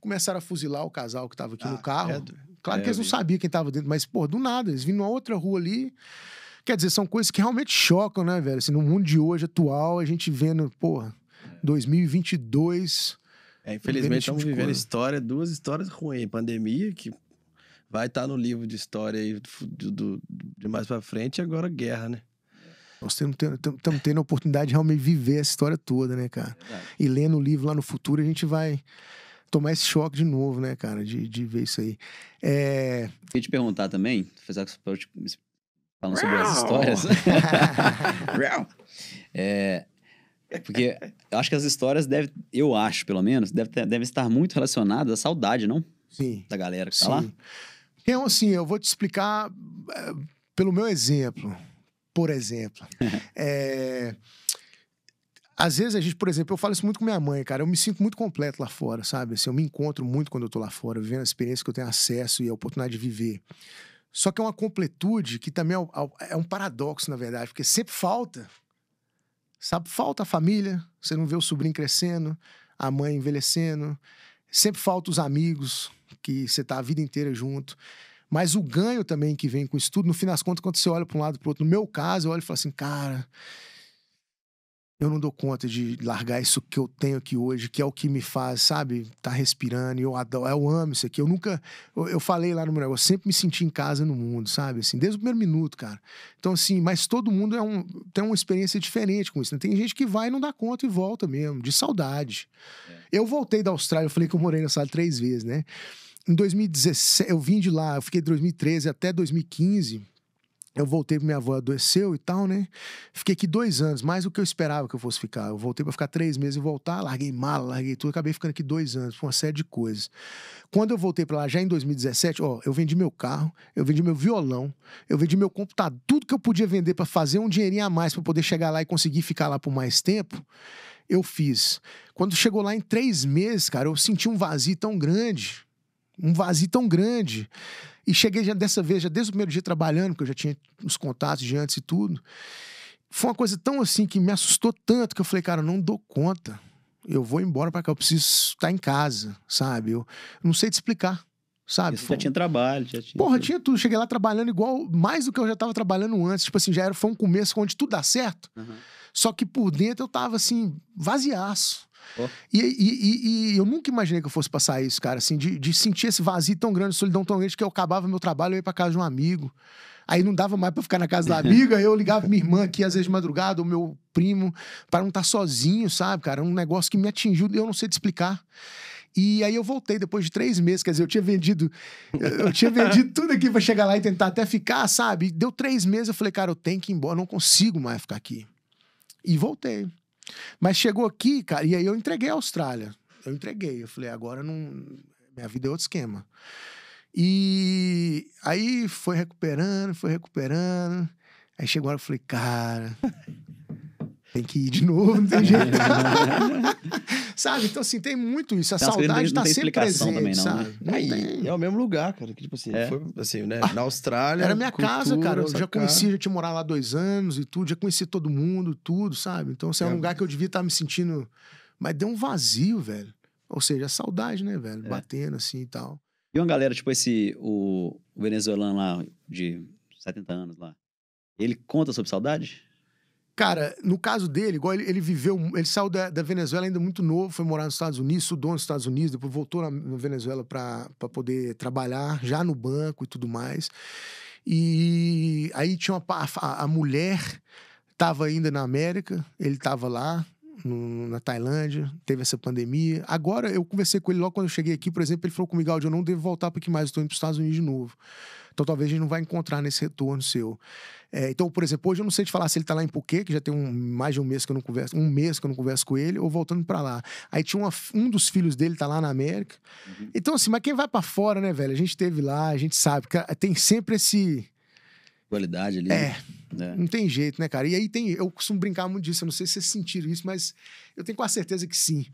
Começaram a fuzilar o casal que tava aqui ah, no carro. É, Claro é, que eles não sabiam quem tava dentro, mas, pô, do nada, eles vinham numa outra rua ali. Quer dizer, são coisas que realmente chocam, né, velho? Assim, no mundo de hoje, atual, a gente vendo, pô, 2022. É, infelizmente, estamos tipo vivendo história, duas histórias ruins. Pandemia, que vai estar tá no livro de história aí do, do, de mais pra frente, e agora guerra, né? Nós estamos tendo, a oportunidade de realmente viver essa história toda, né, cara? É e lendo o livro lá no futuro, a gente vai tomar esse choque de novo, né, cara, de, de ver isso aí. É... Queria te perguntar também, fazer que você falando sobre as histórias. <laughs> é, porque eu acho que as histórias devem, eu acho pelo menos, devem deve, deve estar muito relacionadas à saudade, não? Sim. Da galera que tá Sim. lá. Então, assim, eu vou te explicar eh, pelo meu exemplo. Por exemplo. <laughs> é, às vezes a gente, por exemplo, eu falo isso muito com minha mãe, cara. Eu me sinto muito completo lá fora, sabe? Assim, eu me encontro muito quando eu tô lá fora, vivendo a experiência que eu tenho acesso e a oportunidade de viver. Só que é uma completude que também é, é, é um paradoxo, na verdade, porque sempre falta. Sabe, falta a família, você não vê o sobrinho crescendo, a mãe envelhecendo, sempre falta os amigos que você tá a vida inteira junto. Mas o ganho também que vem com isso tudo, no fim das contas, quando você olha para um lado para o outro, no meu caso, eu olho e falo assim, cara, eu não dou conta de largar isso que eu tenho aqui hoje, que é o que me faz, sabe, tá respirando, eu adoro, eu amo isso aqui. Eu nunca, eu, eu falei lá no meu negócio, sempre me senti em casa no mundo, sabe, assim, desde o primeiro minuto, cara. Então, assim, mas todo mundo é um, tem uma experiência diferente com isso, né? Tem gente que vai e não dá conta e volta mesmo, de saudade. É. Eu voltei da Austrália, eu falei que eu morei na Austrália três vezes, né? Em 2017, eu vim de lá, eu fiquei de 2013 até 2015 eu voltei para minha avó, adoeceu e tal, né? Fiquei aqui dois anos, mais do que eu esperava que eu fosse ficar. Eu voltei para ficar três meses e voltar, larguei mala, larguei tudo, acabei ficando aqui dois anos, foi uma série de coisas. Quando eu voltei para lá, já em 2017, ó, eu vendi meu carro, eu vendi meu violão, eu vendi meu computador, tudo que eu podia vender para fazer um dinheirinho a mais para poder chegar lá e conseguir ficar lá por mais tempo, eu fiz. Quando chegou lá em três meses, cara, eu senti um vazio tão grande, um vazio tão grande e cheguei já dessa vez, já desde o primeiro dia trabalhando, porque eu já tinha os contatos de antes e tudo. Foi uma coisa tão assim que me assustou tanto que eu falei, cara, eu não dou conta. Eu vou embora para cá, eu preciso estar em casa, sabe? Eu não sei te explicar, sabe? Você já tinha trabalho, já tinha. Porra, tinha tudo. Cheguei lá trabalhando igual, mais do que eu já estava trabalhando antes. Tipo assim, já era, foi um começo onde tudo dá certo. Uhum. Só que por dentro eu tava assim, vaziaço Oh. E, e, e, e, eu nunca imaginei que eu fosse passar isso, cara, assim, de, de sentir esse vazio tão grande, solidão tão grande, que eu acabava meu trabalho, eu ia pra casa de um amigo. Aí não dava mais para ficar na casa da <laughs> amiga, eu ligava minha irmã aqui, às vezes de madrugada, ou meu primo, para não estar tá sozinho, sabe, cara? Um negócio que me atingiu, eu não sei te explicar. E aí eu voltei depois de três meses, quer dizer, eu tinha vendido, eu tinha vendido <laughs> tudo aqui para chegar lá e tentar até ficar, sabe? Deu três meses, eu falei, cara, eu tenho que ir embora, eu não consigo mais ficar aqui. E voltei. Mas chegou aqui, cara, e aí eu entreguei a Austrália. Eu entreguei. Eu falei, agora não. Minha vida é outro esquema. E aí foi recuperando, foi recuperando. Aí chegou eu falei, cara, <laughs> tem que ir de novo, não tem jeito. <laughs> Sabe? Então, assim, tem muito isso. A saudade está sempre presente, também, não, sabe? Né? Não Aí, é o mesmo lugar, cara. Que, tipo assim, é. foi assim, né? Ah, na Austrália. Era minha cultura, casa, cara. Eu já conheci, cara. já tinha morado lá dois anos e tudo, já conheci todo mundo, tudo, sabe? Então, assim, é, é um lugar que eu devia estar tá me sentindo. Mas deu um vazio, velho. Ou seja, a saudade, né, velho? É. Batendo assim e tal. E uma galera, tipo esse, o, o venezuelano lá, de 70 anos lá, ele conta sobre saudade? Cara, no caso dele, igual ele, ele viveu, ele saiu da, da, Venezuela ainda muito novo, foi morar nos Estados Unidos, estudou nos Estados Unidos, depois voltou na, na Venezuela para poder trabalhar já no banco e tudo mais. E aí tinha uma a, a mulher estava ainda na América, ele estava lá, no, na Tailândia, teve essa pandemia. Agora, eu conversei com ele logo quando eu cheguei aqui, por exemplo, ele falou comigo, Aldi, eu não devo voltar porque mais, estou indo para os Estados Unidos de novo. Então talvez a gente não vai encontrar nesse retorno seu. É, então, por exemplo, hoje eu não sei te falar se ele está lá em Puquê, que já tem um, mais de um mês que eu não converso, um mês que eu não converso com ele, ou voltando para lá. Aí tinha uma, um dos filhos dele tá lá na América. Uhum. Então, assim, mas quem vai para fora, né, velho? A gente teve lá, a gente sabe, ah, tem sempre esse qualidade ali. É, né? Não tem jeito, né, cara? E aí tem. Eu costumo brincar muito disso, eu não sei se vocês sentiram isso, mas eu tenho quase certeza que sim.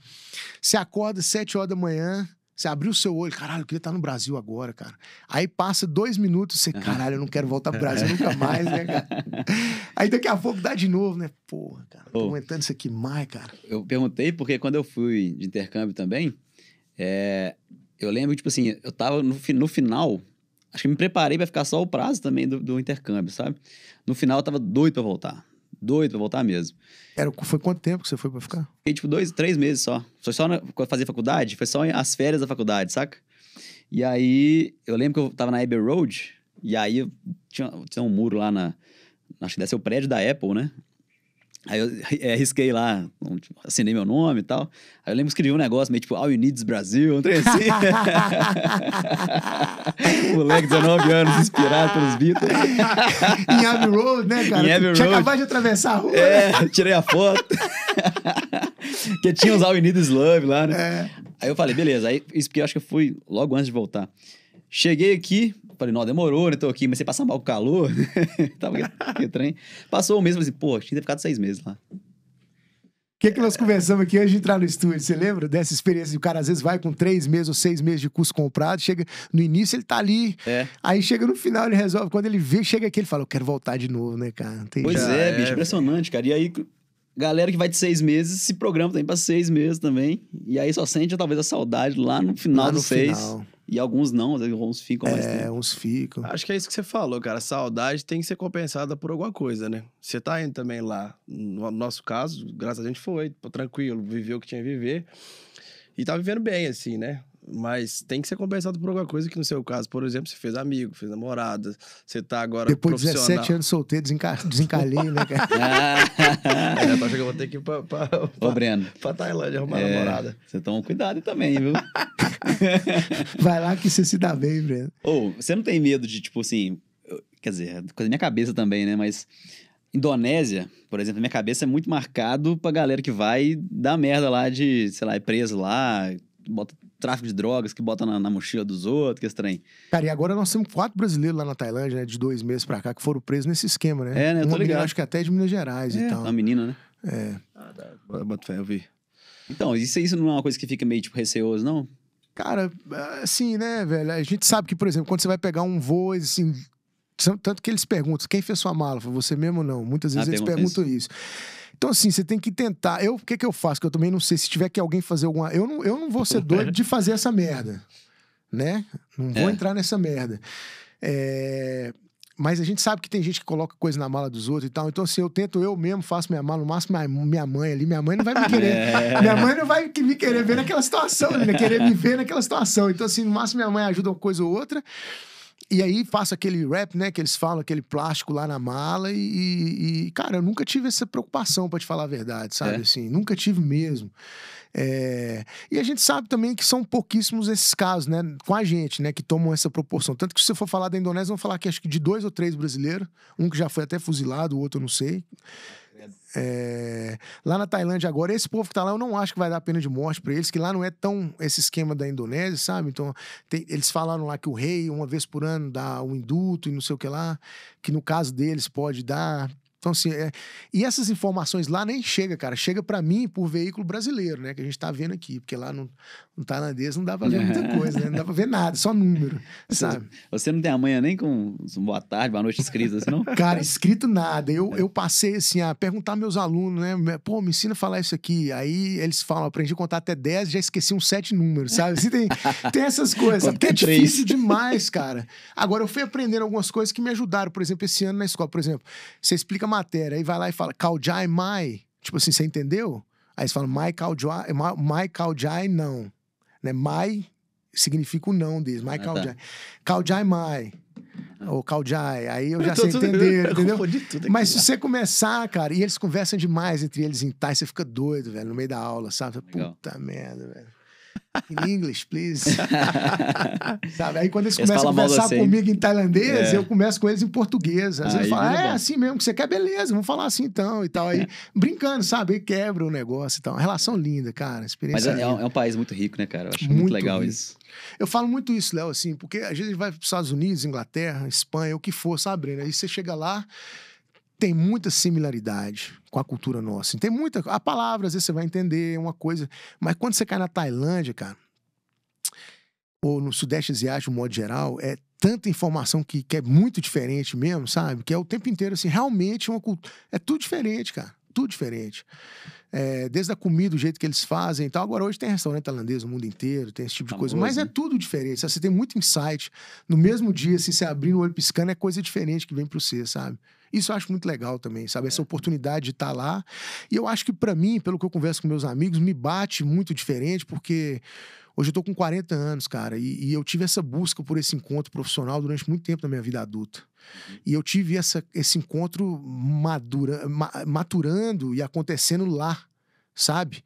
Você acorda às 7 horas da manhã, você abriu o seu olho, caralho, eu queria estar no Brasil agora, cara. Aí passa dois minutos, você, caralho, eu não quero voltar pro Brasil nunca mais, né, cara? <laughs> Aí daqui a pouco dá de novo, né? Porra, cara, tô aguentando isso aqui mais, cara. Eu perguntei porque quando eu fui de intercâmbio também, é, eu lembro, tipo assim, eu tava no, no final, acho que me preparei para ficar só o prazo também do, do intercâmbio, sabe? No final eu tava doido para voltar doido pra voltar mesmo. Era, foi quanto tempo que você foi pra ficar? Fiquei, tipo, dois, três meses só. Foi só na, fazer faculdade, foi só as férias da faculdade, saca? E aí, eu lembro que eu tava na Abbey Road, e aí tinha, tinha um muro lá na... Acho que deve ser o prédio da Apple, né? Aí eu é, risquei lá, assinei meu nome e tal. Aí eu lembro que escrevi um negócio meio tipo All You is Brasil, um trem assim. <laughs> Moleque, 19 anos, inspirado pelos Beatles. <laughs> em Abbey Road, né, cara? Em Abbey Road. Tinha acabado de atravessar a rua. É, tirei a foto. <laughs> que tinha os All You is Love lá, né? É. Aí eu falei, beleza. Aí, isso porque eu acho que eu fui logo antes de voltar. Cheguei aqui, Falei, não, demorou, né? Tô aqui, mas você passa mal com calor. <laughs> Tava aqui, <laughs> trem. Passou o mês, falei assim, pô, tinha ficado seis meses lá. O que, que nós conversamos aqui antes de entrar no estúdio? Você lembra dessa experiência? O cara às vezes vai com três meses ou seis meses de curso comprado, chega no início ele tá ali, é. aí chega no final ele resolve. Quando ele vê, chega aqui ele fala: Eu quero voltar de novo, né, cara? Tem pois já, é, é, bicho, impressionante, cara. E aí, galera que vai de seis meses se programa também para seis meses também. E aí só sente talvez a saudade lá no final lá dos seis. Final. E alguns não, alguns ficam mais É, tempo. uns ficam. Acho que é isso que você falou, cara. Saudade tem que ser compensada por alguma coisa, né? Você tá indo também lá. No nosso caso, graças a gente foi, tranquilo, viveu o que tinha a viver. E tá vivendo bem, assim, né? Mas tem que ser compensado por alguma coisa que, no seu caso, por exemplo, você fez amigo, fez namorada, você tá agora. Depois de 17 anos solteiro, desenca... <laughs> desencalhei, né, cara? ah. <laughs> é, eu acho que eu vou ter que ir pra, pra, pra, Breno. pra Tailândia arrumar é, namorada. Você toma cuidado também, viu? <laughs> Vai lá que você se dá bem, Breno. Ou, oh, você não tem medo de, tipo assim. Quer dizer, coisa da minha cabeça também, né? Mas Indonésia, por exemplo, minha cabeça é muito marcado pra galera que vai dar merda lá de, sei lá, é preso lá, bota tráfico de drogas que bota na, na mochila dos outros, que estranho. Cara, e agora nós temos quatro brasileiros lá na Tailândia, né, de dois meses pra cá, que foram presos nesse esquema, né? É, né? Eu menina, acho que até de Minas Gerais é, e tal. Uma menina, né? É. Ah, tá. Bota fé, eu vi. Então, isso, isso não é uma coisa que fica meio, tipo, receoso, não? Cara, assim, né, velho? A gente sabe que, por exemplo, quando você vai pegar um voo, assim, tanto que eles perguntam, quem fez sua mala? Foi você mesmo ou não? Muitas vezes ah, eles perguntam isso. isso. Então, assim, você tem que tentar. Eu, o que, é que eu faço? Que eu também não sei se tiver que alguém fazer alguma. Eu não, eu não vou ser é. doido de fazer essa merda. Né? Não vou é. entrar nessa merda. É... Mas a gente sabe que tem gente que coloca coisa na mala dos outros e tal. Então, assim, eu tento, eu mesmo faço minha mala, no máximo minha mãe ali. Minha mãe não vai me querer. <laughs> É. Minha mãe não vai me querer ver naquela situação, né? Querer me ver naquela situação. Então, assim, no máximo minha mãe ajuda uma coisa ou outra. E aí faço aquele rap, né, que eles falam, aquele plástico lá na mala e, e cara, eu nunca tive essa preocupação para te falar a verdade, sabe? É. Assim, nunca tive mesmo. É... E a gente sabe também que são pouquíssimos esses casos, né, com a gente, né, que tomam essa proporção. Tanto que se você for falar da Indonésia, vão falar que acho que de dois ou três brasileiros, um que já foi até fuzilado, o outro eu não sei. É... Lá na Tailândia agora, esse povo que tá lá, eu não acho que vai dar pena de morte para eles, que lá não é tão esse esquema da Indonésia, sabe? Então, tem... eles falaram lá que o rei, uma vez por ano, dá um indulto e não sei o que lá, que no caso deles pode dar. Então, assim, é... e essas informações lá nem chega, cara. Chega para mim por veículo brasileiro, né? Que a gente tá vendo aqui, porque lá no, no tailandês tá não dá pra ver muita <laughs> coisa, né? Não dá pra ver nada, só número, <laughs> sabe? Você não tem amanhã nem com boa tarde, boa noite escrita, assim, não? <laughs> Cara, escrito nada. Eu, é. eu passei, assim, a perguntar meus alunos, né? Pô, me ensina a falar isso aqui. Aí eles falam, aprendi a contar até 10, já esqueci uns sete números, sabe? Assim, tem, tem essas coisas, sabe? é difícil demais, cara. Agora, eu fui aprendendo algumas coisas que me ajudaram, por exemplo, esse ano na escola. Por exemplo, você explica matéria e vai lá e fala Kaljai Mai, tipo assim, você entendeu? Aí você fala Mai Kaljai, Mai Kaljai não. Né? Mai significa o não deles, Mai ah, tá. Kaljai. Mai. Ah. Ou Kaljai, aí eu já eu sei entender, tudo, entendeu? Mas se você começar, cara, e eles conversam demais entre eles em Thai, você fica doido, velho, no meio da aula, sabe? Legal. Puta merda, velho. <laughs> In English, please. <laughs> Sabe? Aí quando eles, eles começam a conversar comigo em tailandês, é. eu começo com eles em português. Às ah, Aí vezes falam, é assim mesmo que você quer, beleza, vamos falar assim então e tal. Aí, é. brincando, sabe? E quebra o negócio e tal. Uma relação linda, cara. Experiência Mas é, é, é um país muito rico, né, cara? Eu acho muito, muito legal rico. isso. Eu falo muito isso, Léo, assim, porque às vezes a gente vai para os Estados Unidos, Inglaterra, Espanha, o que for, sabe, Breno? Aí você chega lá, tem muita similaridade com a cultura nossa. Tem muita. A palavra, às vezes, você vai entender uma coisa. Mas quando você cai na Tailândia, cara, ou no Sudeste Asiático, de modo geral, é tanta informação que, que é muito diferente mesmo, sabe? Que é o tempo inteiro, assim, realmente uma cultura. É tudo diferente, cara. Tudo diferente. É, desde a comida, do jeito que eles fazem e tal. Agora, hoje tem restaurante tailandês no mundo inteiro, tem esse tipo de coisa. Mas né? é tudo diferente. Você tem muito insight. No mesmo dia, se assim, você abrir o olho piscando, é coisa diferente que vem para você, sabe? Isso eu acho muito legal também, sabe? Essa é. oportunidade de estar tá lá. E eu acho que para mim, pelo que eu converso com meus amigos, me bate muito diferente, porque hoje eu tô com 40 anos, cara, e, e eu tive essa busca por esse encontro profissional durante muito tempo na minha vida adulta. Uhum. E eu tive essa, esse encontro madura, ma, maturando e acontecendo lá sabe?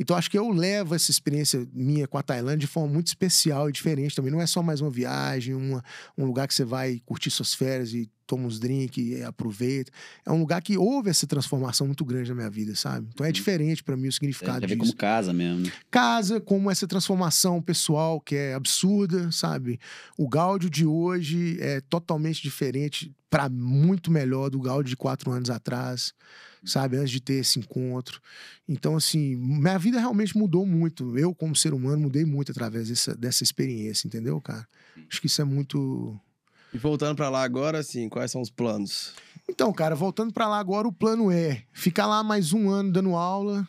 Então acho que eu levo essa experiência minha com a Tailândia de forma muito especial e diferente também. Não é só mais uma viagem, uma, um lugar que você vai curtir suas férias e toma uns drinks e aproveita. É um lugar que houve essa transformação muito grande na minha vida, sabe? Então é uhum. diferente para mim o significado é, já disso. como casa mesmo. Né? Casa, como essa transformação pessoal que é absurda, sabe? O Gáudio de hoje é totalmente diferente para muito melhor do Gáudio de quatro anos atrás sabe? Antes de ter esse encontro. Então, assim, minha vida realmente mudou muito. Eu, como ser humano, mudei muito através dessa, dessa experiência, entendeu, cara? Acho que isso é muito. E voltando para lá agora, assim, quais são os planos? Então, cara, voltando para lá agora, o plano é ficar lá mais um ano dando aula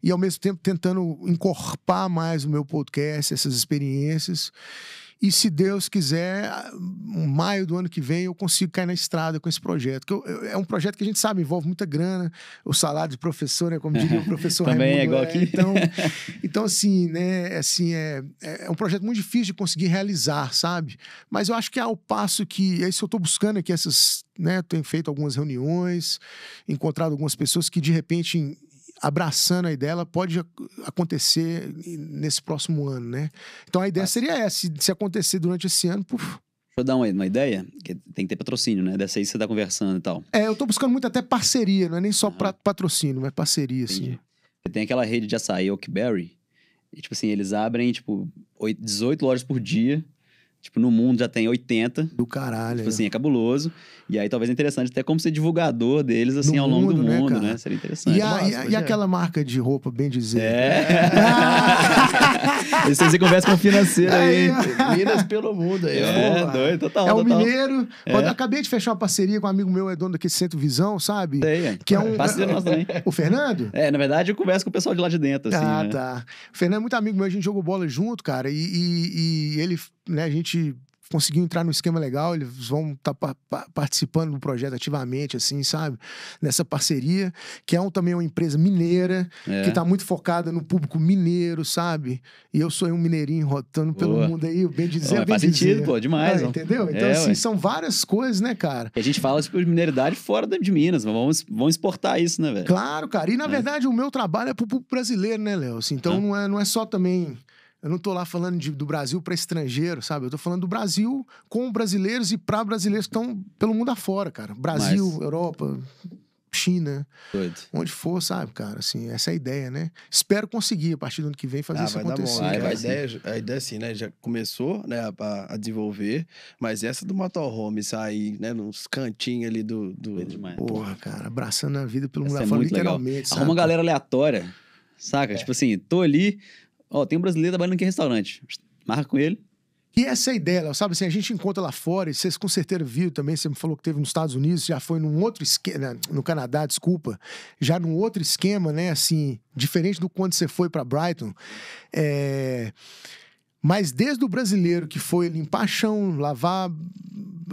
e ao mesmo tempo tentando encorpar mais o meu podcast, essas experiências. E se Deus quiser, em maio do ano que vem eu consigo cair na estrada com esse projeto. Que eu, eu, é um projeto que a gente sabe, envolve muita grana, o salário de professor, né? Como diria o professor <laughs> Também é Raimundo, é igual é, aqui. Então, <laughs> então, assim, né? Assim, é, é, é um projeto muito difícil de conseguir realizar, sabe? Mas eu acho que é ao passo que. É isso que eu estou buscando aqui, essas. Né, tenho feito algumas reuniões, encontrado algumas pessoas que de repente abraçando a ideia, ela pode acontecer nesse próximo ano, né? Então a ideia seria essa, se acontecer durante esse ano, puf, Deixa eu dar uma, uma, ideia, que tem que ter patrocínio, né? Dessa aí você tá conversando e tal. É, eu tô buscando muito até parceria, não é nem só pra, patrocínio, mas parceria, assim. Entendi. assim. Tem aquela rede de açaí, Oakberry, e, tipo assim, eles abrem, tipo, 18 lojas por dia Tipo, no mundo já tem 80. Do caralho. Tipo assim, é. é cabuloso. E aí talvez é interessante até como ser divulgador deles, assim, no ao longo mundo, do mundo, né, né? Seria interessante. E, a, Nossa, e, a, e é. aquela marca de roupa, bem dizer. É. é. Né? aí <laughs> conversa com o financeiro aí. aí. Minas pelo mundo aí. É, Porra. doido, total. É o mineiro. É. acabei de fechar uma parceria com um amigo meu, é dono daquele Centro Visão, sabe? Tem, é. que é um. Parceiro <laughs> nosso também. Né? O Fernando? É, na verdade eu converso com o pessoal de lá de dentro, assim. Ah, né? tá. O Fernando é muito amigo meu, a gente jogou bola junto, cara. E, e, e ele, né, a gente gente conseguiu entrar no esquema legal, eles vão estar tá pa participando do projeto ativamente, assim, sabe? Nessa parceria, que é um, também uma empresa mineira, é. que está muito focada no público mineiro, sabe? E eu sou um mineirinho rotando pelo mundo aí, bem dizer, bem faz dizer. sentido, pô, demais. Ah, entendeu? Então, é, assim, ué. são várias coisas, né, cara? E a gente fala sobre mineridade fora de Minas, mas vamos, vamos exportar isso, né, velho? Claro, cara. E, na é. verdade, o meu trabalho é pro público brasileiro, né, Léo? Assim, então, é. não, é, não é só também eu não tô lá falando de, do Brasil para estrangeiro, sabe? Eu tô falando do Brasil com brasileiros e para brasileiros que estão pelo mundo afora, cara. Brasil, Mas... Europa, China, Doido. onde for, sabe, cara? Assim, essa é a ideia, né? Espero conseguir a partir do ano que vem fazer ah, isso acontecer. A, ideia, a ideia, assim, né? Já começou né, a, a, desenvolver, mas essa do motorhome sair, né? Nos cantinhos ali do. do... Porra, cara, abraçando a vida pelo mundo é fora, literalmente. Legal. Sabe? Arruma uma galera aleatória, saca? É. Tipo assim, tô ali. Ó, tem um brasileiro trabalhando aqui em restaurante. Marca com ele. E essa é a ideia, Léo, sabe? Assim, a gente encontra lá fora, e vocês com certeza viram também, você me falou que teve nos Estados Unidos, já foi num outro esquema, no Canadá, desculpa, já num outro esquema, né? Assim, diferente do quando você foi para Brighton. É... Mas desde o brasileiro que foi limpar chão, lavar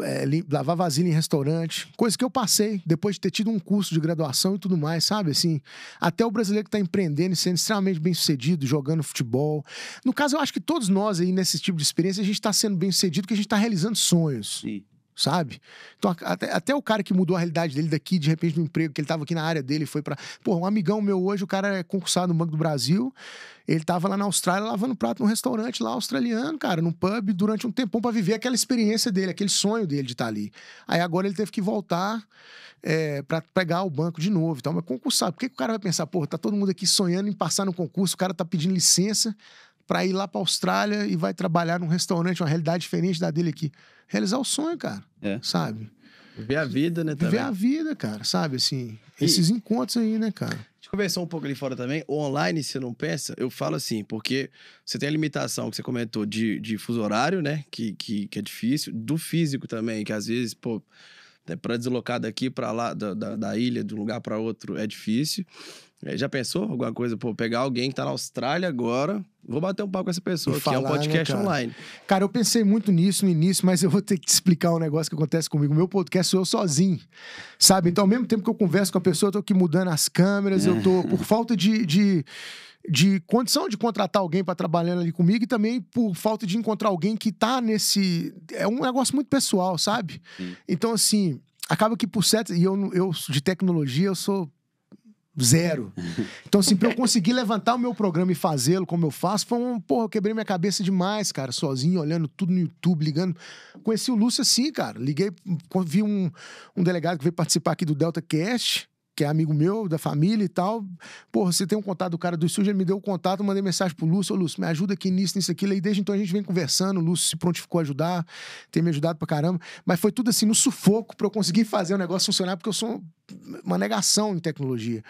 é, lavar vasilha em restaurante, coisa que eu passei depois de ter tido um curso de graduação e tudo mais, sabe? Assim, até o brasileiro que está empreendendo e sendo extremamente bem sucedido, jogando futebol. No caso, eu acho que todos nós aí, nesse tipo de experiência, a gente está sendo bem sucedido porque a gente está realizando sonhos. Sim sabe? Então, até, até o cara que mudou a realidade dele daqui, de repente, no emprego, que ele tava aqui na área dele, foi para Pô, um amigão meu hoje, o cara é concursado no Banco do Brasil, ele tava lá na Austrália lavando prato num restaurante lá australiano, cara, num pub, durante um tempão para viver aquela experiência dele, aquele sonho dele de estar tá ali. Aí agora ele teve que voltar é, para pegar o banco de novo e então, tal, mas concursado. Por que, que o cara vai pensar, pô, tá todo mundo aqui sonhando em passar no concurso, o cara tá pedindo licença para ir lá para Austrália e vai trabalhar num restaurante, uma realidade diferente da dele aqui. Realizar o sonho, cara. É. Sabe? Viver a vida, né? Também. Viver a vida, cara, sabe? Assim, e... esses encontros aí, né, cara? A gente um pouco ali fora também. Online, se não pensa? Eu falo assim, porque você tem a limitação que você comentou de, de fuso horário, né? Que, que, que é difícil. Do físico também, que às vezes, pô, é né, para deslocar daqui para lá, da, da, da ilha, de um lugar para outro, é difícil. É, já pensou alguma coisa? Pô, pegar alguém que tá na Austrália agora, vou bater um papo com essa pessoa, falar, que é um né, podcast né, cara? online. Cara, eu pensei muito nisso no início, mas eu vou ter que te explicar um negócio que acontece comigo. Meu podcast sou eu sozinho, sabe? Então, ao mesmo tempo que eu converso com a pessoa, eu tô aqui mudando as câmeras, é. eu tô <laughs> por falta de... de de condição de contratar alguém para trabalhar ali comigo e também por falta de encontrar alguém que tá nesse é um negócio muito pessoal, sabe? Então assim, acaba que por certo e eu eu de tecnologia eu sou Zero. Então, assim, pra eu conseguir levantar o meu programa e fazê-lo como eu faço, foi um. Porra, eu quebrei minha cabeça demais, cara, sozinho, olhando tudo no YouTube, ligando. Conheci o Lúcio assim, cara. Liguei, vi um, um delegado que veio participar aqui do Delta Cast que é amigo meu, da família e tal. Porra, você tem um contato do cara do SUS, ele me deu o contato, mandei mensagem pro Lúcio, ô Lúcio, me ajuda aqui nisso, nisso, aquilo. E desde então a gente vem conversando, o Lúcio se prontificou a ajudar, tem me ajudado pra caramba. Mas foi tudo assim, no sufoco, pra eu conseguir fazer o negócio funcionar, porque eu sou uma negação em tecnologia.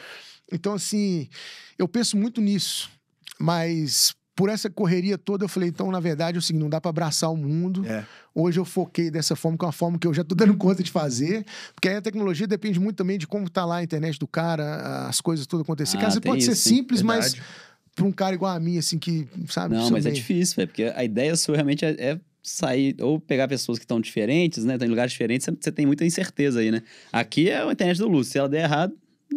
Então, assim, eu penso muito nisso. Mas por essa correria toda, eu falei, então, na verdade, é o seguinte, não dá para abraçar o mundo. É. Hoje eu foquei dessa forma, que é uma forma que eu já tô dando <laughs> conta de fazer, porque aí a tecnologia depende muito também de como tá lá a internet do cara, as coisas tudo acontecer. Ah, Caso pode isso, ser simples, verdade. mas para um cara igual a mim, assim, que, sabe? Não, mas é meio... é difícil, véio, porque a ideia sua realmente é, é sair ou pegar pessoas que estão diferentes, né? Estão em lugares diferentes, você tem muita incerteza aí, né? Aqui é a internet do Lúcio. Se ela der errado,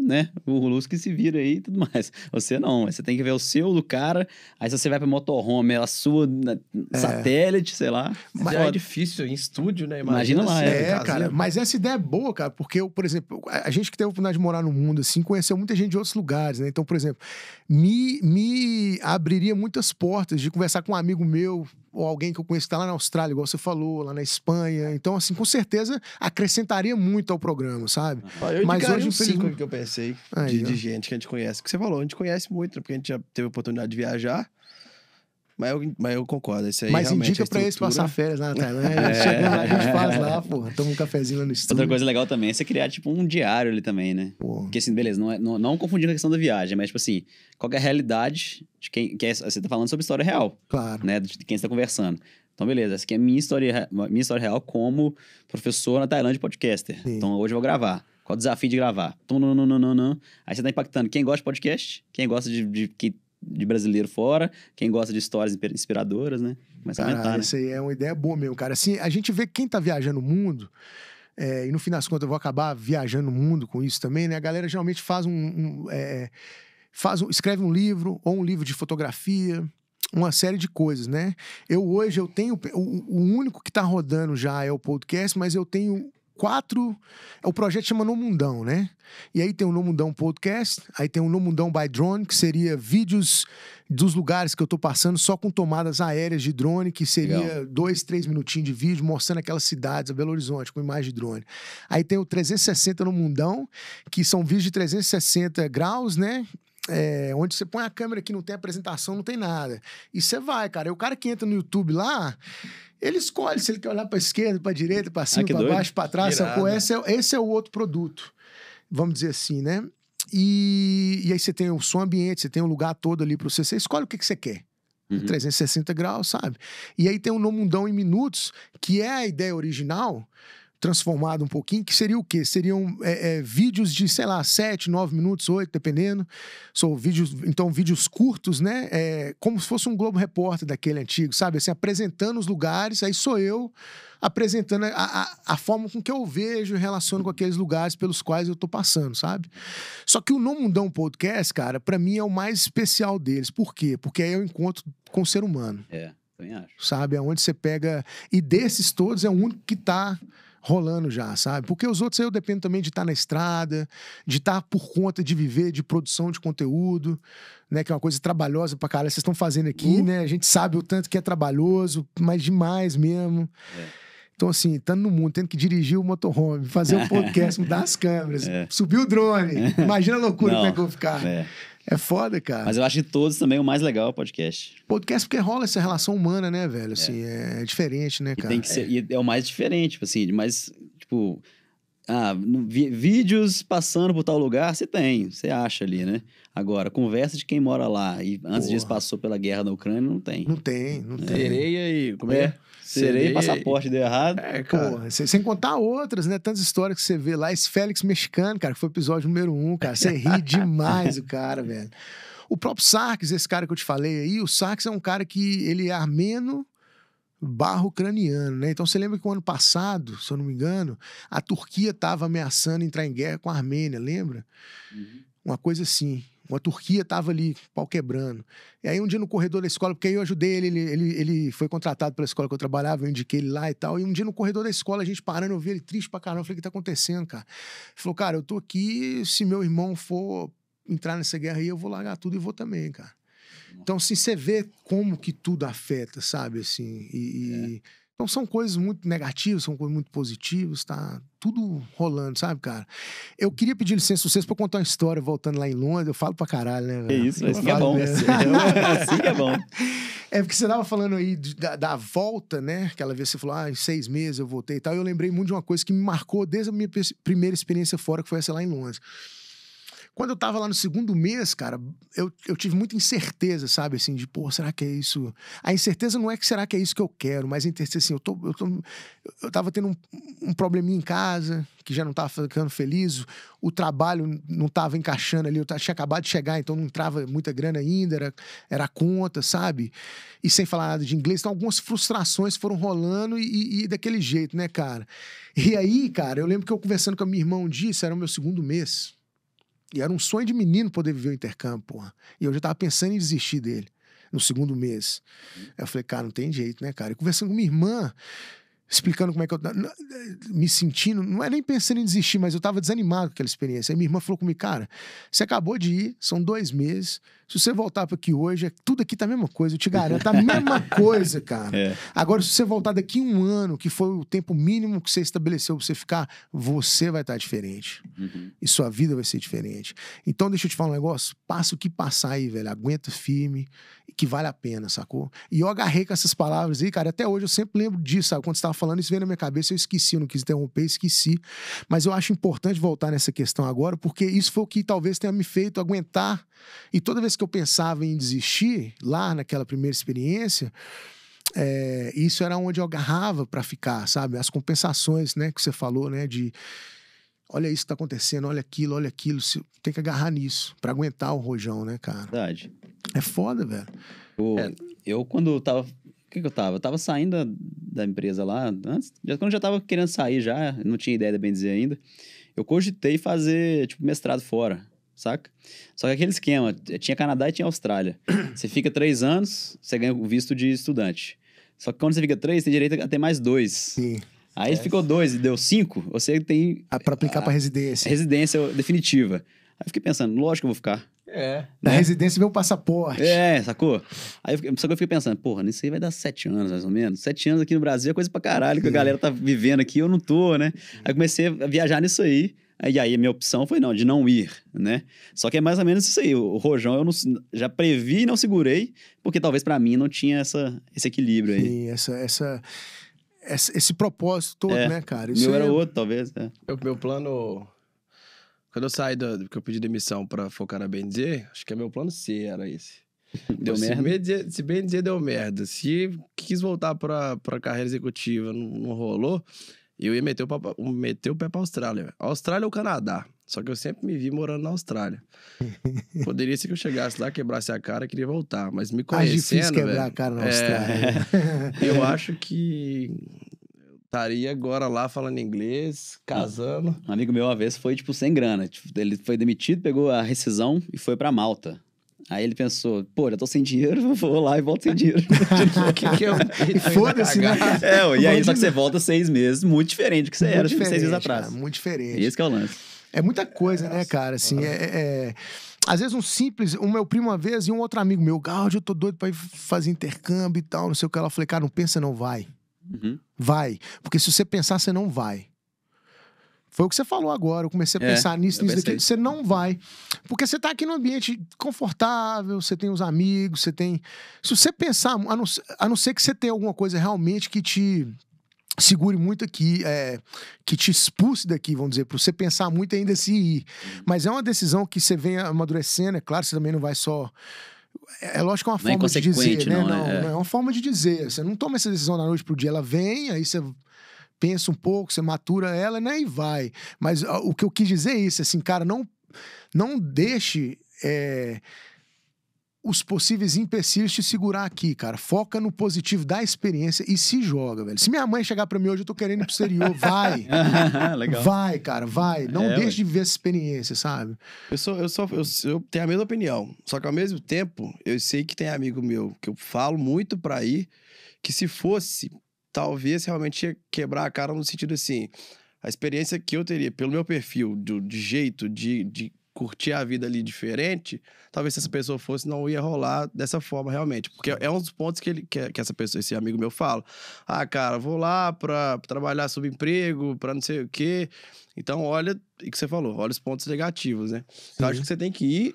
né? O Lusky se vira aí e tudo mais. <laughs> Você não, você tem que ver o seu do cara, aí você vai pra motorhome, é a sua, né, é. satélite, sei lá. Mas é difícil em estúdio, né? Imagina, Imagina lá. Assim, é, é cara, né? mas essa ideia é boa, cara, porque, eu, por exemplo, a gente que tem a oportunidade de morar no mundo, assim, conheceu muita gente de outros lugares, né? Então, por exemplo, me, me abriria muitas portas de conversar com um amigo meu ou alguém que eu conheço que está lá na Austrália, igual você falou, lá na Espanha. Então, assim, com certeza acrescentaria muito ao programa, sabe? Ah, eu Mas hoje, um que eu pensei aí, de, de, gente que a gente conhece. Que você falou, a gente conhece muito, né, porque a gente já teve a oportunidade de viajar. Mas eu, mas eu concordo, isso aí Mas indica é pra eles passar férias lá tá? <laughs> na né? Tailândia. É. Chega lá, a gente faz lá, porra. Toma um cafezinho lá no estúdio. Outra coisa legal também é você criar, tipo, um diário ali também, né? Porra. Porque assim, beleza, não, é, não, não confundindo a questão da viagem, mas tipo assim, qual é a realidade de quem... Que é, você tá falando sobre história real. Claro. Né? De quem você tá conversando. Então, beleza, essa aqui é a minha história, minha história real como professor na Tailândia podcaster. Sim. Então, hoje eu vou gravar. Qual o desafio de gravar? Tum, não, não, não, não, não. Aí você tá impactando quem gosta de podcast, quem gosta de, de de brasileiro fora, quem gosta de histórias inspiradoras, né? Começa Caralho, a aumentar, né? Isso aí é uma ideia boa mesmo, cara. Assim, a gente vê quem tá viajando o mundo, é, e no fim das contas eu vou acabar viajando o mundo com isso também, né? A galera geralmente faz um... um é, faz um, escreve um livro, ou um livro de fotografia, uma série de coisas, né? Eu hoje eu tenho o, o único que está rodando já é o podcast, mas eu tenho quatro. O projeto chama No Mundão, né? E aí tem o No Mundão Podcast, aí tem o No Mundão by Drone, que seria vídeos dos lugares que eu tô passando só com tomadas aéreas de drone, que seria Legal. dois, três minutinhos de vídeo mostrando aquelas cidades, a Belo Horizonte, com imagem de drone. Aí tem o 360 No Mundão, que são vídeos de 360 graus, né? É, onde você põe a câmera que não tem apresentação, não tem nada. E você vai, cara. E o cara que entra no YouTube lá. Ele escolhe se ele quer olhar para a esquerda, para a direita, para ah, cima, ah, para baixo, para trás. Sacou? É? Esse, é, esse é o outro produto, vamos dizer assim, né? E, e aí você tem o som ambiente, você tem o lugar todo ali para você. Você escolhe o que, que você quer. Uhum. 360 graus, sabe? E aí tem o Nomundão No Mundão em Minutos, que é a ideia original, transformado um pouquinho, que seria o quê? Seriam é, é, vídeos de, sei lá, 7, 9 minutos, 8, dependendo. São vídeos, então, vídeos curtos, né? É, como se fosse um Globo Repórter daquele antigo, sabe? Assim, apresentando os lugares, aí sou eu apresentando a, a, a forma com que eu vejo e relaciono com aqueles lugares pelos quais eu tô passando, sabe? Só que o Não Mundão Podcast, cara, para mim é o mais especial deles. Por quê? Porque aí eu encontro com o ser humano. É. Sabe, aonde é você pega. E desses todos é o único que está rolando já, sabe? Porque os outros eu dependo também de estar tá na estrada, de estar tá por conta de viver, de produção de conteúdo, né? Que é uma coisa trabalhosa pra caralho. Vocês estão fazendo aqui, uh. né? A gente sabe o tanto que é trabalhoso, mas demais mesmo. É. Então, assim, estando no mundo, tendo que dirigir o motorhome, fazer o <laughs> podcast, mudar as câmeras, é. subir o drone. <laughs> Imagina a loucura Não, é que vou ficar. É. É foda, cara. Mas eu acho de todos também é o mais legal é o podcast. Podcast porque rola essa relação humana, né, velho? É. Assim, é, é diferente, né, cara? E tem que ser, é. é o mais diferente, tipo assim, mais, tipo... Ah, no, vi, vídeos passando por tal lugar, você tem, você acha ali, né? Agora, conversa de quem mora lá e antes Porra. disso passou pela guerra na Ucrânia, não tem. Não tem, não é. tem. Sereia aí, Como é? é? é serei passaporte deu errado. É, cara. Porra, sem, sem, contar outras, né? Tantas histórias que você vê lá. Esse Félix mexicano, cara, que foi o episódio número um, cara. Você ri <laughs> demais o cara, velho. O próprio Sarkis, esse cara que eu te falei aí, o Sarkis é um cara que ele é armeno barro ucraniano, né? Então você lembra que o ano passado, se eu não me engano, a Turquia estava ameaçando entrar em guerra com a Armênia, lembra? Uhum. Uma coisa assim. Uma Turquia tava ali, pau quebrando. E aí um dia no corredor da escola, porque aí eu ajudei ele, ele, ele, ele foi contratado pela escola que eu trabalhava, eu indiquei ele lá e tal. E um dia no corredor da escola, a gente parando, eu vi ele triste pra caramba. Eu falei, o que tá acontecendo, cara? Ele falou, cara, eu tô aqui, se meu irmão for entrar nessa guerra aí, eu vou largar tudo e vou também, cara. Então, assim, você vê como que tudo afeta, sabe? Assim, e... É. e então são coisas muito negativas, são coisas muito positivas, tá tudo rolando, sabe, cara? Eu queria pedir licença a vocês pra contar uma história voltando lá em Londres, eu falo pra caralho, né? Velho? Assim é isso, assim que é bom. Mesmo. <laughs> assim que é bom. É porque você tava falando aí da, da volta, né? Aquela vez você falou, ah, em seis meses eu voltei e tal. E eu lembrei muito de uma coisa que me marcou desde a minha primeira experiência fora, que foi essa lá em Londres. Quando eu tava lá no segundo mês, cara, eu, eu tive muita incerteza, sabe? Assim, de, pô, será que é isso? A incerteza não é que será que é isso que eu quero, mas a incerteza, assim, eu, tô, eu, tô, eu tava tendo um, um probleminha em casa, que já não tava ficando feliz, o trabalho não tava encaixando ali, eu tinha acabado de chegar, então não entrava muita grana ainda, era, era conta, sabe? E sem falar nada de inglês, então algumas frustrações foram rolando e, e daquele jeito, né, cara? E aí, cara, eu lembro que eu conversando com a minha irmã um dia, isso era o meu segundo mês, e era um sonho de menino poder viver o intercâmbio, porra. E eu já tava pensando em desistir dele no segundo mês. Eu falei, cara, não tem jeito, né, cara? E conversando com minha irmã, explicando como é que eu me sentindo, não é nem pensando em desistir, mas eu tava desanimado com aquela experiência. Aí minha irmã falou comigo, cara, você acabou de ir, são dois meses, se você voltar para aqui hoje, é tudo aqui tá a mesma coisa, eu te garanto, <laughs> tá a mesma coisa, cara. É. Agora, se você voltar daqui um ano, que foi o tempo mínimo que você estabeleceu para você ficar, você vai estar tá diferente. Uhum. E sua vida vai ser diferente. Então, deixa eu te falar um negócio, passa o que passar aí, velho, aguenta firme, que vale a pena, sacou? E eu agarrei com essas palavras aí, cara, até hoje eu sempre lembro disso, sabe? Quando você tava falando, isso veio na minha cabeça, eu esqueci, eu não quis interromper, esqueci. Mas eu acho importante voltar nessa questão agora, porque isso foi o que talvez tenha me feito aguentar. E toda vez que eu pensava em desistir lá naquela primeira experiência, é, isso era onde eu agarrava para ficar, sabe? As compensações, né, que você falou, né, de olha isso que tá acontecendo, olha aquilo, olha aquilo, tem que agarrar nisso para aguentar o rojão, né, cara? Verdade. É foda, velho. é. Eu quando tava, o que que eu tava? Eu tava saindo da, da empresa lá, antes, já, quando já tava querendo sair já, não tinha ideia de bem dizer ainda. Eu cogitei fazer tipo mestrado fora saca? Só que aquele esquema, tinha Canadá e tinha Austrália. <coughs> Você fica três anos, você ganha o visto de estudante. Só que quando você fica três, tem direito a ter mais dois. Sim. Aí é. ficou dois e deu cinco, você tem. A, pra aplicar para residência. Residência definitiva. Aí eu fiquei pensando, lógico que eu vou ficar. É. Na né? residência meu passaporte. É, sacou? Aí eu fiquei, só que eu fiquei pensando, porra, nisso aí vai dar sete anos, mais ou menos. Sete anos aqui no Brasil é coisa pra caralho que a galera tá vivendo aqui, eu não tô, né? Aí comecei a viajar nisso aí. E aí a minha opção foi não, de não ir, né? Só que é mais ou menos isso aí. O Rojão eu não, já previ e não segurei, porque talvez para mim não tinha essa, esse equilíbrio aí. Sim, essa, essa, essa esse propósito todo, é, né, cara? Isso meu é... era outro, talvez. É. Eu, meu plano. Quando eu saí do Porque eu pedi demissão para focar na Benzer, acho que é meu plano C era esse. <laughs> Deu merda. Se bem, se deu merda. Se quis voltar pra, pra carreira executiva, não, não rolou eu ia meter o, pau, meter o pé pra Austrália. Austrália ou Canadá. Só que eu sempre me vi morando na Austrália. <laughs> Poderia ser que eu chegasse lá, quebrasse a cara, e queria voltar. Mas me tá conhecendo... Acho difícil quebrar a cara na é, Austrália. É, <laughs> eu acho que estaria agora lá falando inglês, casando. Um amigo meu, uma vez, foi, tipo, sem grana. Ele foi demitido, pegou a rescisão e foi para Malta. Aí ele pensou, pô, eu tô sem dinheiro, <laughs> vou lá e volto sem dinheiro. <laughs> que que é <laughs> eu... Foda-se, né? É, e aí só que você volta seis meses, muito diferente do que você muito era seis meses atrás. Cara, muito diferente. Esse é o lance. É muita coisa, é, né, cara? Assim, é, é, é, Às vezes um simples, o um meu primo uma vez e um outro amigo meu, Gaudi, eu tô doido pra ir fazer intercâmbio e tal, não sei o que. Ela falei, cara, não pensa, não vai. Uhum. Vai. Porque se você pensar, você não vai. Foi o que você falou agora. Eu comecei a é, pensar nisso, nisso, daqui. Você não vai. Porque você está aqui num ambiente confortável, você tem os amigos, você tem. Se você pensar, a não, a não ser que você tenha alguma coisa realmente que te segure muito aqui, é, que te expulse daqui, vamos dizer, para você pensar muito ainda se ir. Mas é uma decisão que você vem amadurecendo, é claro, você também não vai só. É lógico que é uma não é forma é de dizer, né? Não, né? Não, é, é. não, é. uma forma de dizer. Você não toma essa decisão da noite pro dia, ela vem, aí você pensa um pouco, você matura ela, né? E vai. Mas ah, o que eu quis dizer é isso, assim, cara, não, não deixe. É, os possíveis empecilhos te segurar aqui, cara. Foca no positivo da experiência e se joga, velho. Se minha mãe chegar para mim hoje, eu tô querendo ir pro exterior, <laughs> vai. Legal. Vai, cara, vai. Não é, deixe de viver essa experiência, sabe? Eu sou, eu sou, eu, eu, tenho a mesma opinião. Só que ao mesmo tempo, eu sei que tem amigo meu que eu falo muito pra ir, que se fosse talvez realmente ia quebrar a cara no sentido assim, a experiência que eu teria pelo meu perfil, de jeito de, de curtir a vida ali diferente, talvez se essa pessoa fosse, não ia rolar dessa forma realmente. Porque é um dos pontos que, ele, que, que essa pessoa, esse amigo meu fala. Ah, cara, vou lá para trabalhar trabalhar subemprego, para não sei o quê. Então, olha o que você falou, olha os pontos negativos, né? então, acho que você tem que ir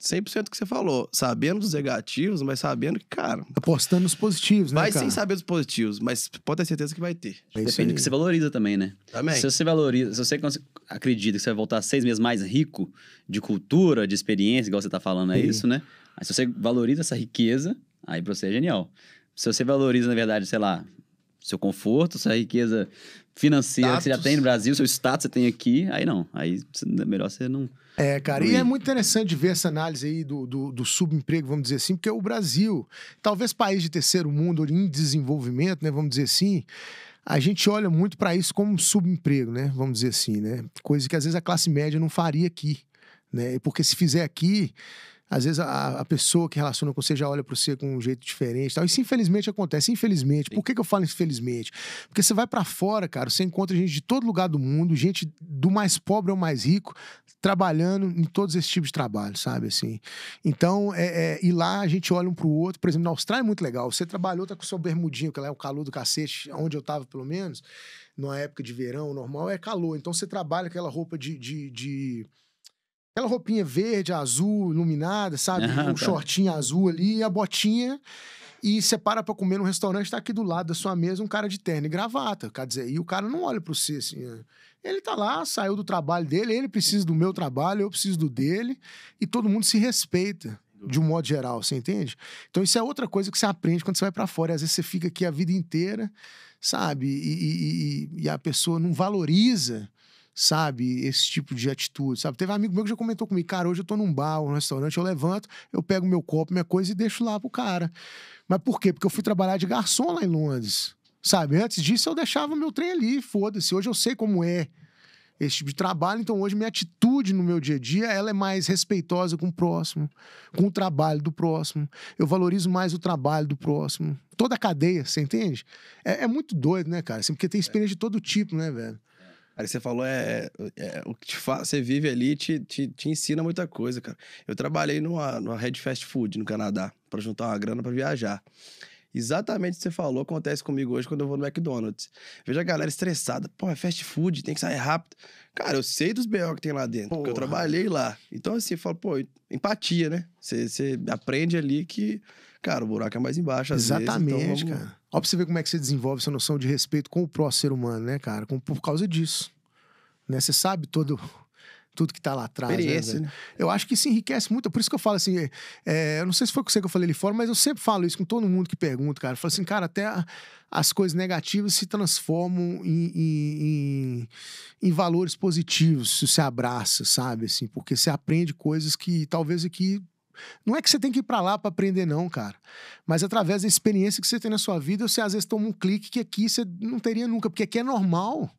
100% do que você falou, sabendo dos negativos, mas sabendo que, cara. Apostando nos positivos, né? Vai cara? sem saber dos positivos, mas pode ter certeza que vai ter. É Depende do que você valoriza também, né? Também. Se você valoriza, se você acredita que você vai voltar seis meses mais rico de cultura, de experiência, igual você tá falando, é Sim. isso, né? se você valoriza essa riqueza, aí pra você é genial. Se você valoriza, na verdade, sei lá, seu conforto, sua riqueza financeira status. que você já tem no Brasil, seu status que você tem aqui, aí não. Aí é melhor você não é, cara, e é muito interessante ver essa análise aí do, do, do, subemprego, vamos dizer assim, porque o Brasil, talvez país de terceiro mundo, em desenvolvimento, né, vamos dizer assim, a gente olha muito para isso como subemprego, né, vamos dizer assim, né, coisa que às vezes a classe média não faria aqui, né, porque se fizer aqui, às vezes a, a pessoa que relaciona com você já olha para você com um jeito diferente. Tal. Isso infelizmente acontece. Infelizmente. Sim. Por que, que eu falo infelizmente? Porque você vai para fora, cara, você encontra gente de todo lugar do mundo, gente do mais pobre ao mais rico, trabalhando em todos esses tipos de trabalho, sabe? assim. Então, é, é, e lá a gente olha um para o outro. Por exemplo, na Austrália é muito legal. Você trabalhou, tá com o seu bermudinho, que lá é o calor do cacete, onde eu tava pelo menos, numa época de verão normal, é calor. Então você trabalha aquela roupa de, de, de aquela roupinha verde, azul, iluminada, sabe? Ah, um tá. shortinho azul ali, a botinha. E você para pra comer num restaurante, tá aqui do lado da sua mesa um cara de terno e gravata. Quer dizer, e o cara não olha para você assim. Né? Ele tá lá, saiu do trabalho dele, ele precisa do meu trabalho, eu preciso do dele, e todo mundo se respeita de um modo geral, você entende? Então isso é outra coisa que você aprende quando você vai para fora. Às vezes você fica aqui a vida inteira, sabe? E, e, e, a pessoa não valoriza sabe? Esse tipo de atitude, sabe? Teve um amigo meu que já comentou comigo, cara, hoje eu tô num bar num restaurante, eu levanto, eu pego meu copo, minha coisa e deixo lá pro cara. Mas por quê? Porque eu fui trabalhar de garçom lá em Londres, sabe? Antes disso eu deixava meu trem ali, foda-se. Hoje eu sei como é esse tipo de trabalho, então hoje minha atitude no meu dia a dia, ela é mais respeitosa com o próximo, com o trabalho do próximo. Eu valorizo mais o trabalho do próximo. Toda a cadeia, você entende? É, é muito doido, né, cara? Assim, porque tem experiência de todo tipo, né, velho? Aí você falou, é, é, é o que faz, você vive ali te, te, te, ensina muita coisa, cara. Eu trabalhei numa, numa rede fast food no Canadá para juntar uma grana para viajar. Exatamente o que você falou acontece comigo hoje quando eu vou no McDonald's. Vejo a galera estressada. Pô, é fast food, tem que sair rápido. Cara, eu sei dos BO que tem lá dentro, Porra. porque eu trabalhei lá. Então, assim, eu falo, pô, empatia, né? Você, você aprende ali que, cara, o buraco é mais embaixo. Exatamente, vezes, então vamos... cara. Ó, pra você ver como é que você desenvolve essa noção de respeito com o próximo ser humano, né, cara? Com, por causa disso. Né? Você sabe todo, <laughs> tudo que tá lá atrás. Né, né? Eu acho que isso enriquece muito. Por isso que eu falo assim, é, é, eu não sei se foi com você que eu falei ali fora, mas eu sempre falo isso com todo mundo que pergunta, cara. Eu falo assim, cara, até a, as coisas negativas se transformam em, em, em, em valores positivos, se você abraça, sabe? Assim, porque você aprende coisas que talvez aqui não é que você tem que ir para lá para aprender, não, cara. Mas através da experiência que você tem na sua vida, você às vezes toma um clique que aqui você não teria nunca, porque aqui é normal.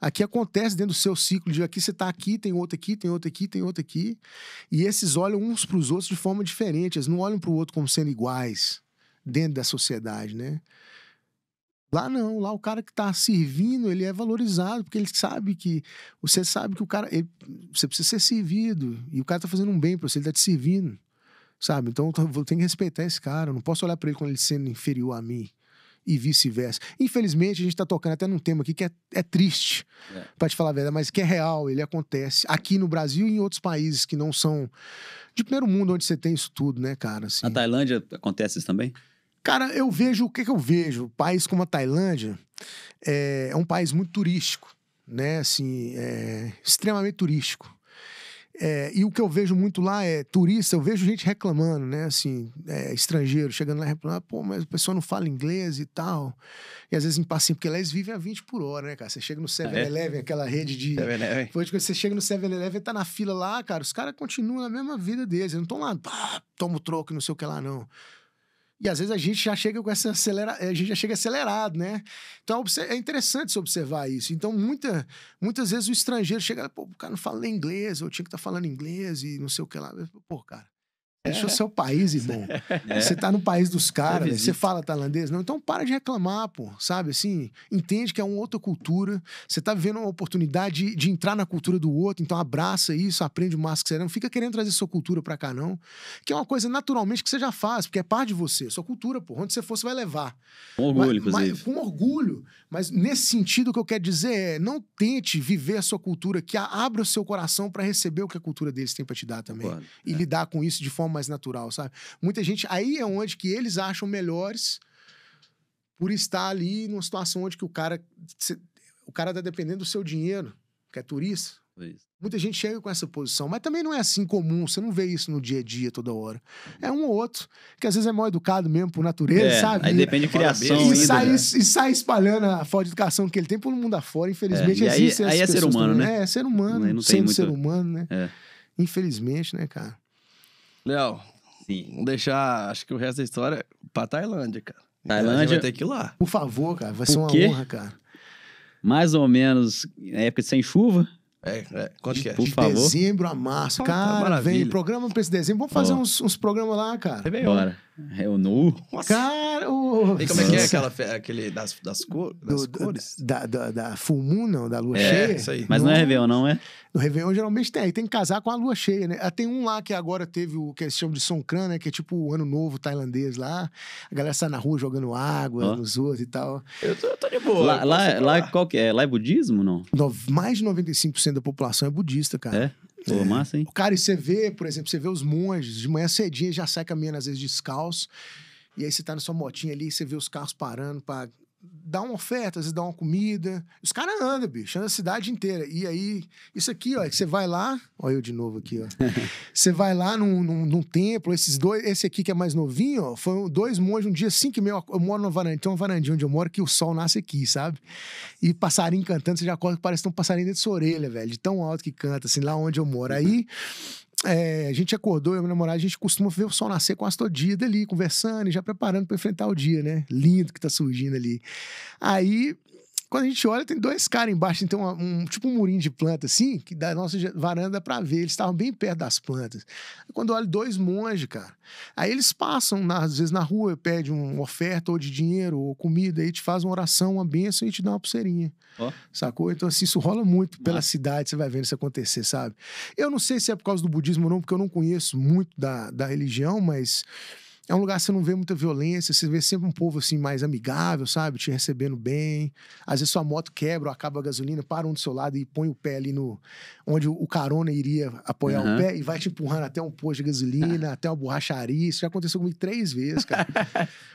Aqui acontece dentro do seu ciclo de aqui você está aqui, tem outro aqui, tem outro aqui, tem outro aqui. E esses olham uns para os outros de forma diferente, eles não olham para o outro como sendo iguais dentro da sociedade, né? Lá não, lá o cara que está servindo, ele é valorizado, porque ele sabe que. Você sabe que o cara. Ele, você precisa ser servido. E o cara está fazendo um bem para você, ele está te servindo. Sabe? Então eu tenho que respeitar esse cara. Eu não posso olhar para ele quando ele sendo inferior a mim. E vice-versa. Infelizmente, a gente está tocando até num tema aqui que é, é triste, é. para te falar a verdade, mas que é real, ele acontece aqui no Brasil e em outros países que não são de primeiro mundo, onde você tem isso tudo, né, cara? Assim. Na Tailândia acontece isso também? Cara, eu vejo o que, que eu vejo. Um país como a Tailândia é, é um país muito turístico, né? Assim, é, extremamente turístico. É, e o que eu vejo muito lá é turista, eu vejo gente reclamando, né? Assim, é, estrangeiro chegando lá reclamando, ah, pô, mas o pessoal não fala inglês e tal. E às vezes impaciente, porque lá eles vivem a 20 por hora, né, cara? Você chega no 7-Eleven, é? aquela rede de. 7 que tipo, você chega no 7-Eleven, tá na fila lá, cara, os caras continuam na mesma vida deles. Eles não estão lá, ah, toma o troco, não sei o que lá, não. E às vezes a gente já chega com essa acelera... a gente já chega acelerado, né? Então é interessante se observar isso. Então muita, muitas vezes o estrangeiro chega, pô, o cara não fala inglês, eu tinha que estar tá falando inglês e não sei o que lá. Pô, cara, Deixa é. o seu país, e bom. É. Você tá no país dos caras, você fala talandês, não. Então para de reclamar, pô, sabe? Assim, entende que é uma outra cultura. Você tá vivendo uma oportunidade de, de entrar na cultura do outro, então abraça isso, aprende o máximo que você não. Fica querendo trazer sua cultura pra cá, não. Que é uma coisa naturalmente que você já faz, porque é parte de você, sua cultura, pô. Onde você for, você vai levar. Com orgulho, mas, inclusive. Mas, com orgulho. Mas nesse sentido, o que eu quero dizer é: não tente viver a sua cultura, que abra o seu coração para receber o que a cultura deles tem pra te dar também. Claro, e é. lidar com isso de forma mais natural, sabe? Muita gente. Aí é onde que eles acham melhores por estar ali numa situação onde que o cara. o cara tá dependendo do seu dinheiro, que é turista. Isso. Muita gente chega com essa posição, mas também não é assim comum, você não vê isso no dia a dia toda hora. É um ou outro, que às vezes é mal educado mesmo por natureza, é, sabe? Aí depende de criação. E, sai, né? e sai espalhando a falta de educação que ele tem pelo mundo afora, infelizmente. É, e aí, aí é ser humano, também. né? É, é ser humano, não, não sendo muito... ser humano, né? É. Infelizmente, né, cara? Léo, Sim. deixar, acho que o resto da história pra Tailândia, cara. Tailândia vai ter que ir lá. Por favor, cara, vai ser uma honra, cara. Mais ou menos na é época de sem chuva. É, é. Quanto que é? Por de favor. dezembro a março. Cara, tá vem programa pra esse dezembro. Vamos fazer uns, uns programas lá, cara. Bora. É o nu. Nossa. Cara, o... E como é que é aquela, aquele das, das, cor, das do, cores? Da, da, da full moon, não, da lua é, cheia. Isso aí. Mas no, não é Réveillon, não é? No Réveillon geralmente tem. Tem que casar com a lua cheia, né? Ah, tem um lá que agora teve o que eles chamam de Songkran, né? Que é tipo o ano novo tailandês lá. A galera sai na rua jogando água oh. nos outros e tal. Eu tô, eu tô de boa. Lá, lá, lá, qual que é? Lá é budismo, não? No, mais de 95% da população é budista, cara. É? Pô, é. massa, hein? Cara, e você vê, por exemplo, você vê os monges, de manhã cedinho já sai caminhando, às vezes descalço. E aí você tá na sua motinha ali, você vê os carros parando para dá uma oferta, às vezes dá uma comida. Os caras andam, bicho, anda a cidade inteira. E aí, isso aqui, ó, é que você vai lá, olha eu de novo aqui, ó. <laughs> você vai lá num, num, num, templo, esses dois, esse aqui que é mais novinho, ó, foram dois monges, um dia assim que meu, eu moro numa varandinha, tem uma varandinha onde eu moro que o sol nasce aqui, sabe? E passarinho cantando, você já acorda que parece um passarinho dentro da sua orelha, velho, de tão alto que canta, assim, lá onde eu moro. Aí, é, a gente acordou, eu e minha namorada, a gente costuma ver o sol nascer com a dia dali, conversando e já preparando para enfrentar o dia, né? Lindo que tá surgindo ali. Aí quando a gente olha, tem dois caras embaixo, tem um tipo um murinho de planta, assim, que da nossa varanda para ver. Eles estavam bem perto das plantas. Quando olha, dois monges, cara. Aí eles passam, na, às vezes, na rua, pede uma oferta ou de dinheiro ou comida, aí te faz uma oração, uma bênção e te dá uma pulseirinha. Oh. Sacou? Então, assim, isso rola muito pela Mas... cidade, você vai vendo isso acontecer, sabe? Eu não sei se é por causa do budismo ou não, porque eu não conheço muito da, da religião, mas é um lugar que você não vê muita violência, você vê sempre um povo assim mais amigável, sabe? Te recebendo bem. Às vezes sua moto quebra, ou acaba a gasolina, para um do seu lado e põe o pé ali no. onde o carona iria apoiar uhum. o pé e vai te empurrando até um posto de gasolina, <laughs> até uma borracharia. Isso já aconteceu comigo três vezes, cara.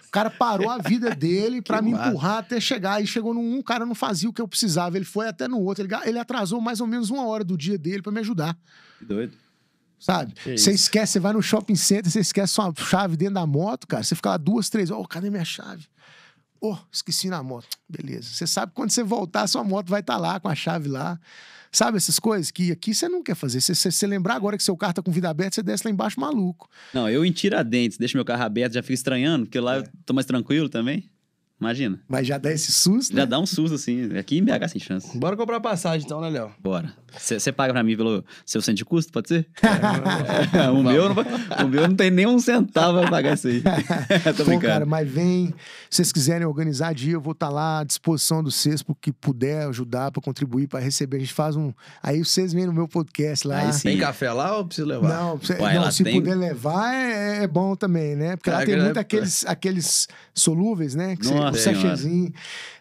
o cara parou a vida dele <laughs> para me empurrar até chegar. E chegou num, um cara não fazia o que eu precisava. Ele foi até no outro. Ele, ele atrasou mais ou menos uma hora do dia dele para me ajudar. Que doido sabe? Você esquece, você vai no shopping center, você esquece sua chave dentro da moto, cara. Você fica lá duas, três horas, oh, cadê minha chave? Oh, esqueci na moto. Beleza. Você sabe que quando você voltar, sua moto vai estar tá lá com a chave lá. Sabe essas coisas que aqui você não quer fazer. Se você lembrar agora que seu carro tá com vida aberta, você desce lá embaixo maluco. Não, eu em Tiradentes, deixo meu carro aberto, já fico estranhando, porque lá é. eu tô mais tranquilo também. Imagina. Mas já dá esse susto? Já né? dá um susto, assim. Aqui em BH sem chance. Bora comprar passagem então, né, Léo? Bora. Você paga pra mim pelo seu centro de custo, pode ser? <laughs> É. o, meu não, <laughs> o meu não tem nem um centavo pra pagar isso aí. <laughs> Tô Pô, brincando. cara, mas vem. Se vocês quiserem organizar dia, eu vou estar tá lá à disposição do vocês, que puder ajudar, pra contribuir, pra receber. A gente faz um. Aí vocês vêm no meu podcast lá. Tem café lá ou preciso levar? Não, cê, não se tem... puder levar é, é, é bom também, né? Porque Caraca, lá é, tem muito aqueles, aqueles solúveis, né? Que Nossa, você, o sachêzinho. Mano.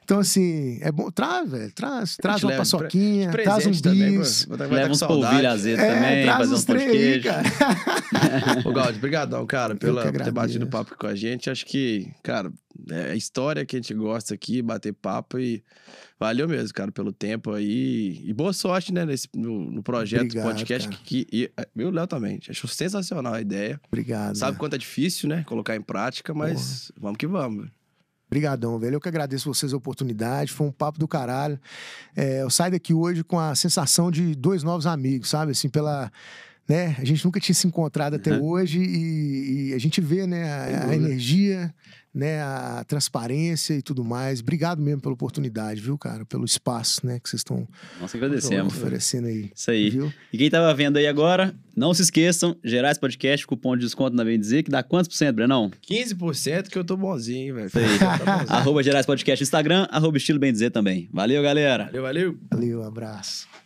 Então, assim, é bom. Traz, velho. Traz, traz uma paçoquinha, pra... traz um bis. Leva uns polvilhos azedo é, também, traz uns pão de queijo. cara. <laughs> Ô, brigadão, cara, pela ter batido papo com a gente. Acho que, cara, é a história que a gente gosta aqui, bater papo e valeu mesmo, cara, pelo tempo aí. E boa sorte, né, nesse, no, no projeto, Obrigado, podcast. Que, que, e, meu Léo também, acho sensacional a ideia. Obrigado. Sabe é. quanto é difícil, né, colocar em prática, mas Porra. vamos que vamos. Obrigadão, velho. Eu que agradeço vocês a oportunidade. Foi um papo do caralho. É, eu saio daqui hoje com a sensação de dois novos amigos, sabe? Assim, pela né? A gente nunca tinha se encontrado até uhum. hoje e, e, a gente vê, né, a, a, energia, né, a transparência e tudo mais. Obrigado mesmo pela oportunidade, viu, cara? Pelo espaço, né, que vocês estão Nossa, agradecemos. oferecendo aí. Isso aí. Viu? E quem tava vendo aí agora, não se esqueçam, Gerais Podcast, cupom de desconto na Bem Dizer, que dá quantos por cento, Brenão? 15% que eu tô bonzinho, velho. Isso aí. <laughs> Tá arroba Gerais Podcast Instagram, arroba Estilo Bem Dizer também. Valeu, galera. Valeu, valeu. Valeu, abraço.